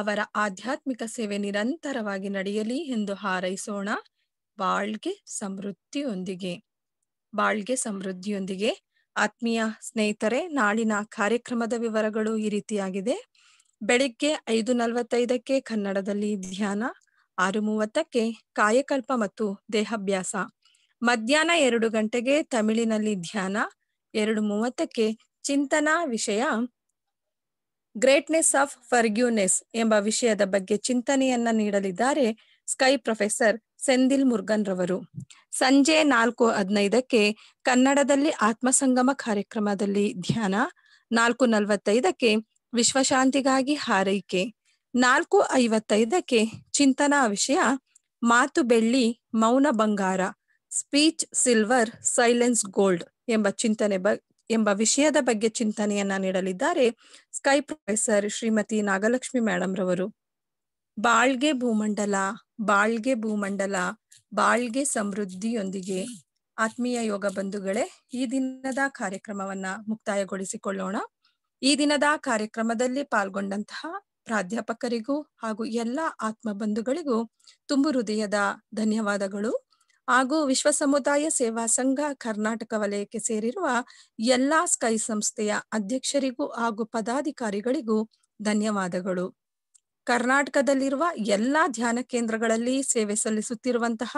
ಅವರ ಆಧ್ಯಾತ್ಮಿಕ ಸೇವೆ ನಿರಂತರವಾಗಿ ನಡೆಯಲಿ ಎಂದು ಹಾರೈಸೋಣ ಬಾಳ್ಗೆ ಸಮೃದ್ಧಿಯೊಂದಿಗೆ ಬಾಳ್ಗೆ ಸಮೃದ್ಧಿಯೊಂದಿಗೆ ಆತ್ಮೀಯ ಸ್ನೇಹಿತರೆ ನಾಳಿನ ಕಾರ್ಯಕ್ರಮದ ವಿವರಗಳು ಈ ರೀತಿಯಾಗಿದೆ ಬೆಳಿಗ್ಗೆ ಐದು ನಲವತ್ತೈದಕ್ಕೆ ಕನ್ನಡದಲ್ಲಿ ಧ್ಯಾನ ಆರು ಮೂವತ್ತಕ್ಕೆ ಕಾಯಕಲ್ಪ ಮತ್ತು ದೇಹಾಭ್ಯಾಸ ಮಧ್ಯಾಹ್ನ ಎರಡು ಗಂಟೆಗೆ ತಮಿಳಿನಲ್ಲಿ ಧ್ಯಾನ ಎರಡು ಮೂವತ್ತಕ್ಕೆ ಚಿಂತನ ವಿಷಯ ಗ್ರೇಟ್ನೆಸ್ ಆಫ್ ಫರ್ಗ್ಯೂನೆಸ್ ಎಂಬ ವಿಷಯದ ಬಗ್ಗೆ ಚಿಂತನೆಯನ್ನ ನೀಡಲಿದ್ದಾರೆ ಸ್ಕೈ ಪ್ರೊಫೆಸರ್ ಸೆಂದಿಲ್ ಮುರ್ಗನ್ ರವರು ಸಂಜೆ ನಾಲ್ಕು ಹದಿನೈದಕ್ಕೆ ಕನ್ನಡದಲ್ಲಿ ಆತ್ಮಸಂಗಮ ಕಾರ್ಯಕ್ರಮದಲ್ಲಿ ಧ್ಯಾನ ನಾಲ್ಕು ನಲವತ್ತೈದಕ್ಕೆ ವಿಶ್ವಶಾಂತಿಗಾಗಿ ಹಾರೈಕೆ ನಾಲ್ಕು ಐವತ್ತೈದಕ್ಕೆ ಚಿಂತನಾ ವಿಷಯ ಮಾತು ಬೆಳ್ಳಿ ಮೌನ ಬಂಗಾರ ಸ್ಪೀಚ್ ಸಿಲ್ವರ್ ಸೈಲೆನ್ಸ್ ಗೋಲ್ಡ್ ಎಂಬ ಚಿಂತನೆ ಬ ಎಂಬ ವಿಷಯದ ಬಗ್ಗೆ ಚಿಂತನೆಯನ್ನ ನೀಡಲಿದ್ದಾರೆ SKY professor Shrimati Nagalakshmi madam ರವರು ಬಾಳ್ಗೆ ಭೂಮಂಡಲ ಬಾಳ್ಗೆ ಭೂಮಂಡಲ ಬಾಳ್ಗೆ ಸಮೃದ್ಧಿಯೊಂದಿಗೆ ಆತ್ಮೀಯ ಯೋಗ ಬಂಧುಗಳೇ ಈ ದಿನದ ಕಾರ್ಯಕ್ರಮವನ್ನ ಮುಕ್ತಾಯಗೊಳಿಸಿಕೊಳ್ಳೋಣ ಈ ದಿನದ ಕಾರ್ಯಕ್ರಮದಲ್ಲಿ ಪಾಲ್ಗೊಂಡಂತಹ ಪ್ರಾಧ್ಯಾಪಕರಿಗೂ ಹಾಗೂ ಎಲ್ಲ ಆತ್ಮ ಬಂಧುಗಳಿಗೂ ತುಂಬು ಹೃದಯದ ಧನ್ಯವಾದಗಳು ಹಾಗೂ ವಿಶ್ವ ಸಮುದಾಯ ಸೇವಾ ಸಂಘ ಕರ್ನಾಟಕ ವಲಯಕ್ಕೆ ಸೇರಿರುವ ಎಲ್ಲಾ ಸ್ಕೈ ಸಂಸ್ಥೆಯ ಅಧ್ಯಕ್ಷರಿಗೂ ಹಾಗೂ ಪದಾಧಿಕಾರಿಗಳಿಗೂ ಧನ್ಯವಾದಗಳು ಕರ್ನಾಟಕದಲ್ಲಿರುವ ಎಲ್ಲಾ ಧ್ಯಾನ ಕೇಂದ್ರಗಳಲ್ಲಿ ಸೇವೆ ಸಲ್ಲಿಸುತ್ತಿರುವಂತಹ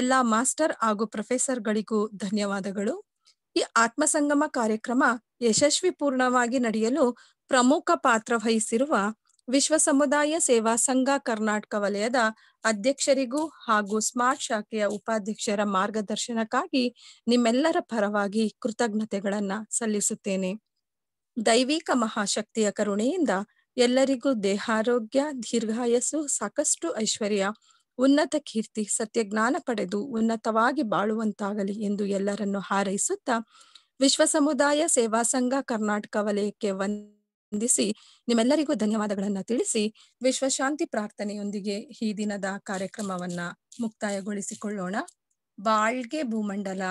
ಎಲ್ಲಾ ಮಾಸ್ಟರ್ ಹಾಗೂ ಪ್ರೊಫೆಸರ್ಗಳಿಗೂ ಧನ್ಯವಾದಗಳು ಈ ಆತ್ಮಸಂಗಮ ಕಾರ್ಯಕ್ರಮ ಯಶಸ್ವಿ ಪೂರ್ಣವಾಗಿ ನಡೆಯಲು ಪ್ರಮುಖ ಪಾತ್ರ ವಹಿಸಿರುವ ವಿಶ್ವ ಸಮುದಾಯ ಸೇವಾ ಸಂಘ ಕರ್ನಾಟಕ ವಲಯದ ಅಧ್ಯಕ್ಷರಿಗೂ ಹಾಗೂ ಸ್ಮಾರ್ಟ್ ಶಾಖೆಯ ಉಪಾಧ್ಯಕ್ಷರ ಮಾರ್ಗದರ್ಶನಕ್ಕಾಗಿ ನಿಮ್ಮೆಲ್ಲರ ಪರವಾಗಿ ಕೃತಜ್ಞತೆಗಳನ್ನ ಸಲ್ಲಿಸುತ್ತೇನೆ ದೈವಿಕ ಮಹಾಶಕ್ತಿಯ ಕರುಣೆಯಿಂದ ಎಲ್ಲರಿಗೂ ದೇಹಾರೋಗ್ಯ ದೀರ್ಘಾಯಸ್ಸು ಸಾಕಷ್ಟು ಐಶ್ವರ್ಯ ಉನ್ನತ ಕೀರ್ತಿ ಸತ್ಯಜ್ಞಾನ ಪಡೆದು ಉನ್ನತವಾಗಿ ಬಾಳುವಂತಾಗಲಿ ಎಂದು ಎಲ್ಲರನ್ನು ಹಾರೈಸುತ್ತಾ ವಿಶ್ವ ಸಮುದಾಯ ಸೇವಾ ಸಂಘ ಕರ್ನಾಟಕ ವಲಯಕ್ಕೆ ಒಂದು ವಂದಿಸಿ ನಿಮ್ಮೆಲ್ಲರಿಗೂ ಧನ್ಯವಾದಗಳನ್ನ ತಿಳಿಸಿ ವಿಶ್ವಶಾಂತಿ ಪ್ರಾರ್ಥನೆಯೊಂದಿಗೆ ಈ ದಿನದ ಕಾರ್ಯಕ್ರಮವನ್ನ ಮುಕ್ತಾಯಗೊಳಿಸಿಕೊಳ್ಳೋಣ ಬಾಳ್ಗೆ ಭೂಮಂಡಲ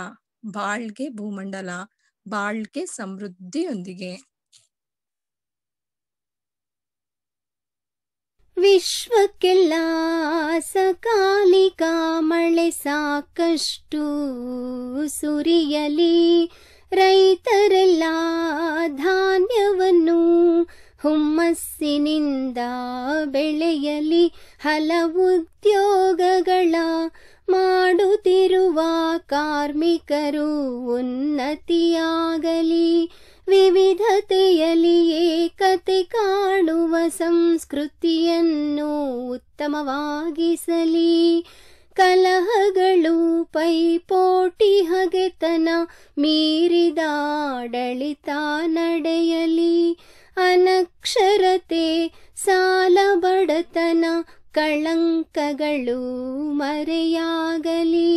ಬಾಳ್ಗೆ ಭೂಮಂಡಲ ಬಾಳ್ಗೆ ಸಮೃದ್ಧಿಯೊಂದಿಗೆ ವಿಶ್ವಕ್ಕೆಲ್ಲ ಸಕಾಲಿಕ ಮಳೆ ಸಾಕಷ್ಟು ಸುರಿಯಲಿ ರೈತ ಉದ್ಯೋಗಗಳ ಮಾಡುತ್ತಿರುವ ಕಾರ್ಮಿಕರು ಉನ್ನತಿಯಾಗಲಿ ವಿವಿಧತೆಯಲ್ಲಿ ಏಕತೆ ಕಾಣುವ ಸಂಸ್ಕೃತಿಯನ್ನು ಉತ್ತಮವಾಗಿಸಲಿ ಕಲಹಗಳು ಪೈಪೋಟಿ ಹಗೆತನ ಮೀರಿದಾಡಳಿತ ನಡೆಯಲಿ ಅನಕ್ಷರತೆ ಸಾಲ ಬಡತನ ಕಳಂಕಗಳು ಮರೆಯಾಗಲಿ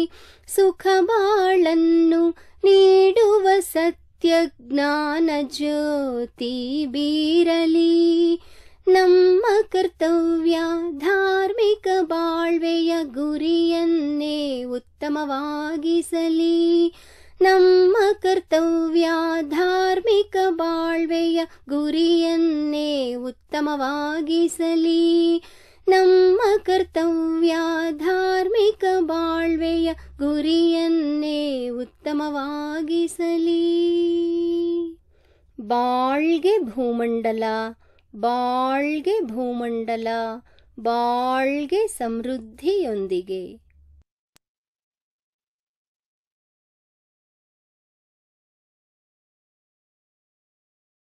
ಸುಖಬಾಳನ್ನು ನೀಡುವ ಸತ್ಯಜ್ಞಾನ ಜ್ಯೋತಿ ಬೀರಲಿ ನಮ್ಮ ಕರ್ತವ್ಯ ಧಾರ್ಮಿಕ ಬಾಳ್ವೆಯ ಗುರಿಯನ್ನೇ ಉತ್ತಮವಾಗಿಸಲಿ ನಮ್ಮ ಕರ್ತವ್ಯ ಧಾರ್ಮಿಕ ಬಾಳ್ವೆಯ ಗುರಿಯನ್ನೇ ಉತ್ತಮವಾಗಿಸಲಿ ನಮ್ಮ ಕರ್ತವ್ಯ ಧಾರ್ಮಿಕ ಬಾಳ್ವೆಯ ಗುರಿಯನ್ನೇ ಉತ್ತಮವಾಗಿಸಲಿ ಬಾಳ್ಗೆ ಭೂಮಂಡಲ ಬಾಳ್ಗೆ ಭೂಮಂಡಲ ಬಾಳ್ಗೆ ಸಮೃದ್ಧಿಯೊಂದಿಗೆ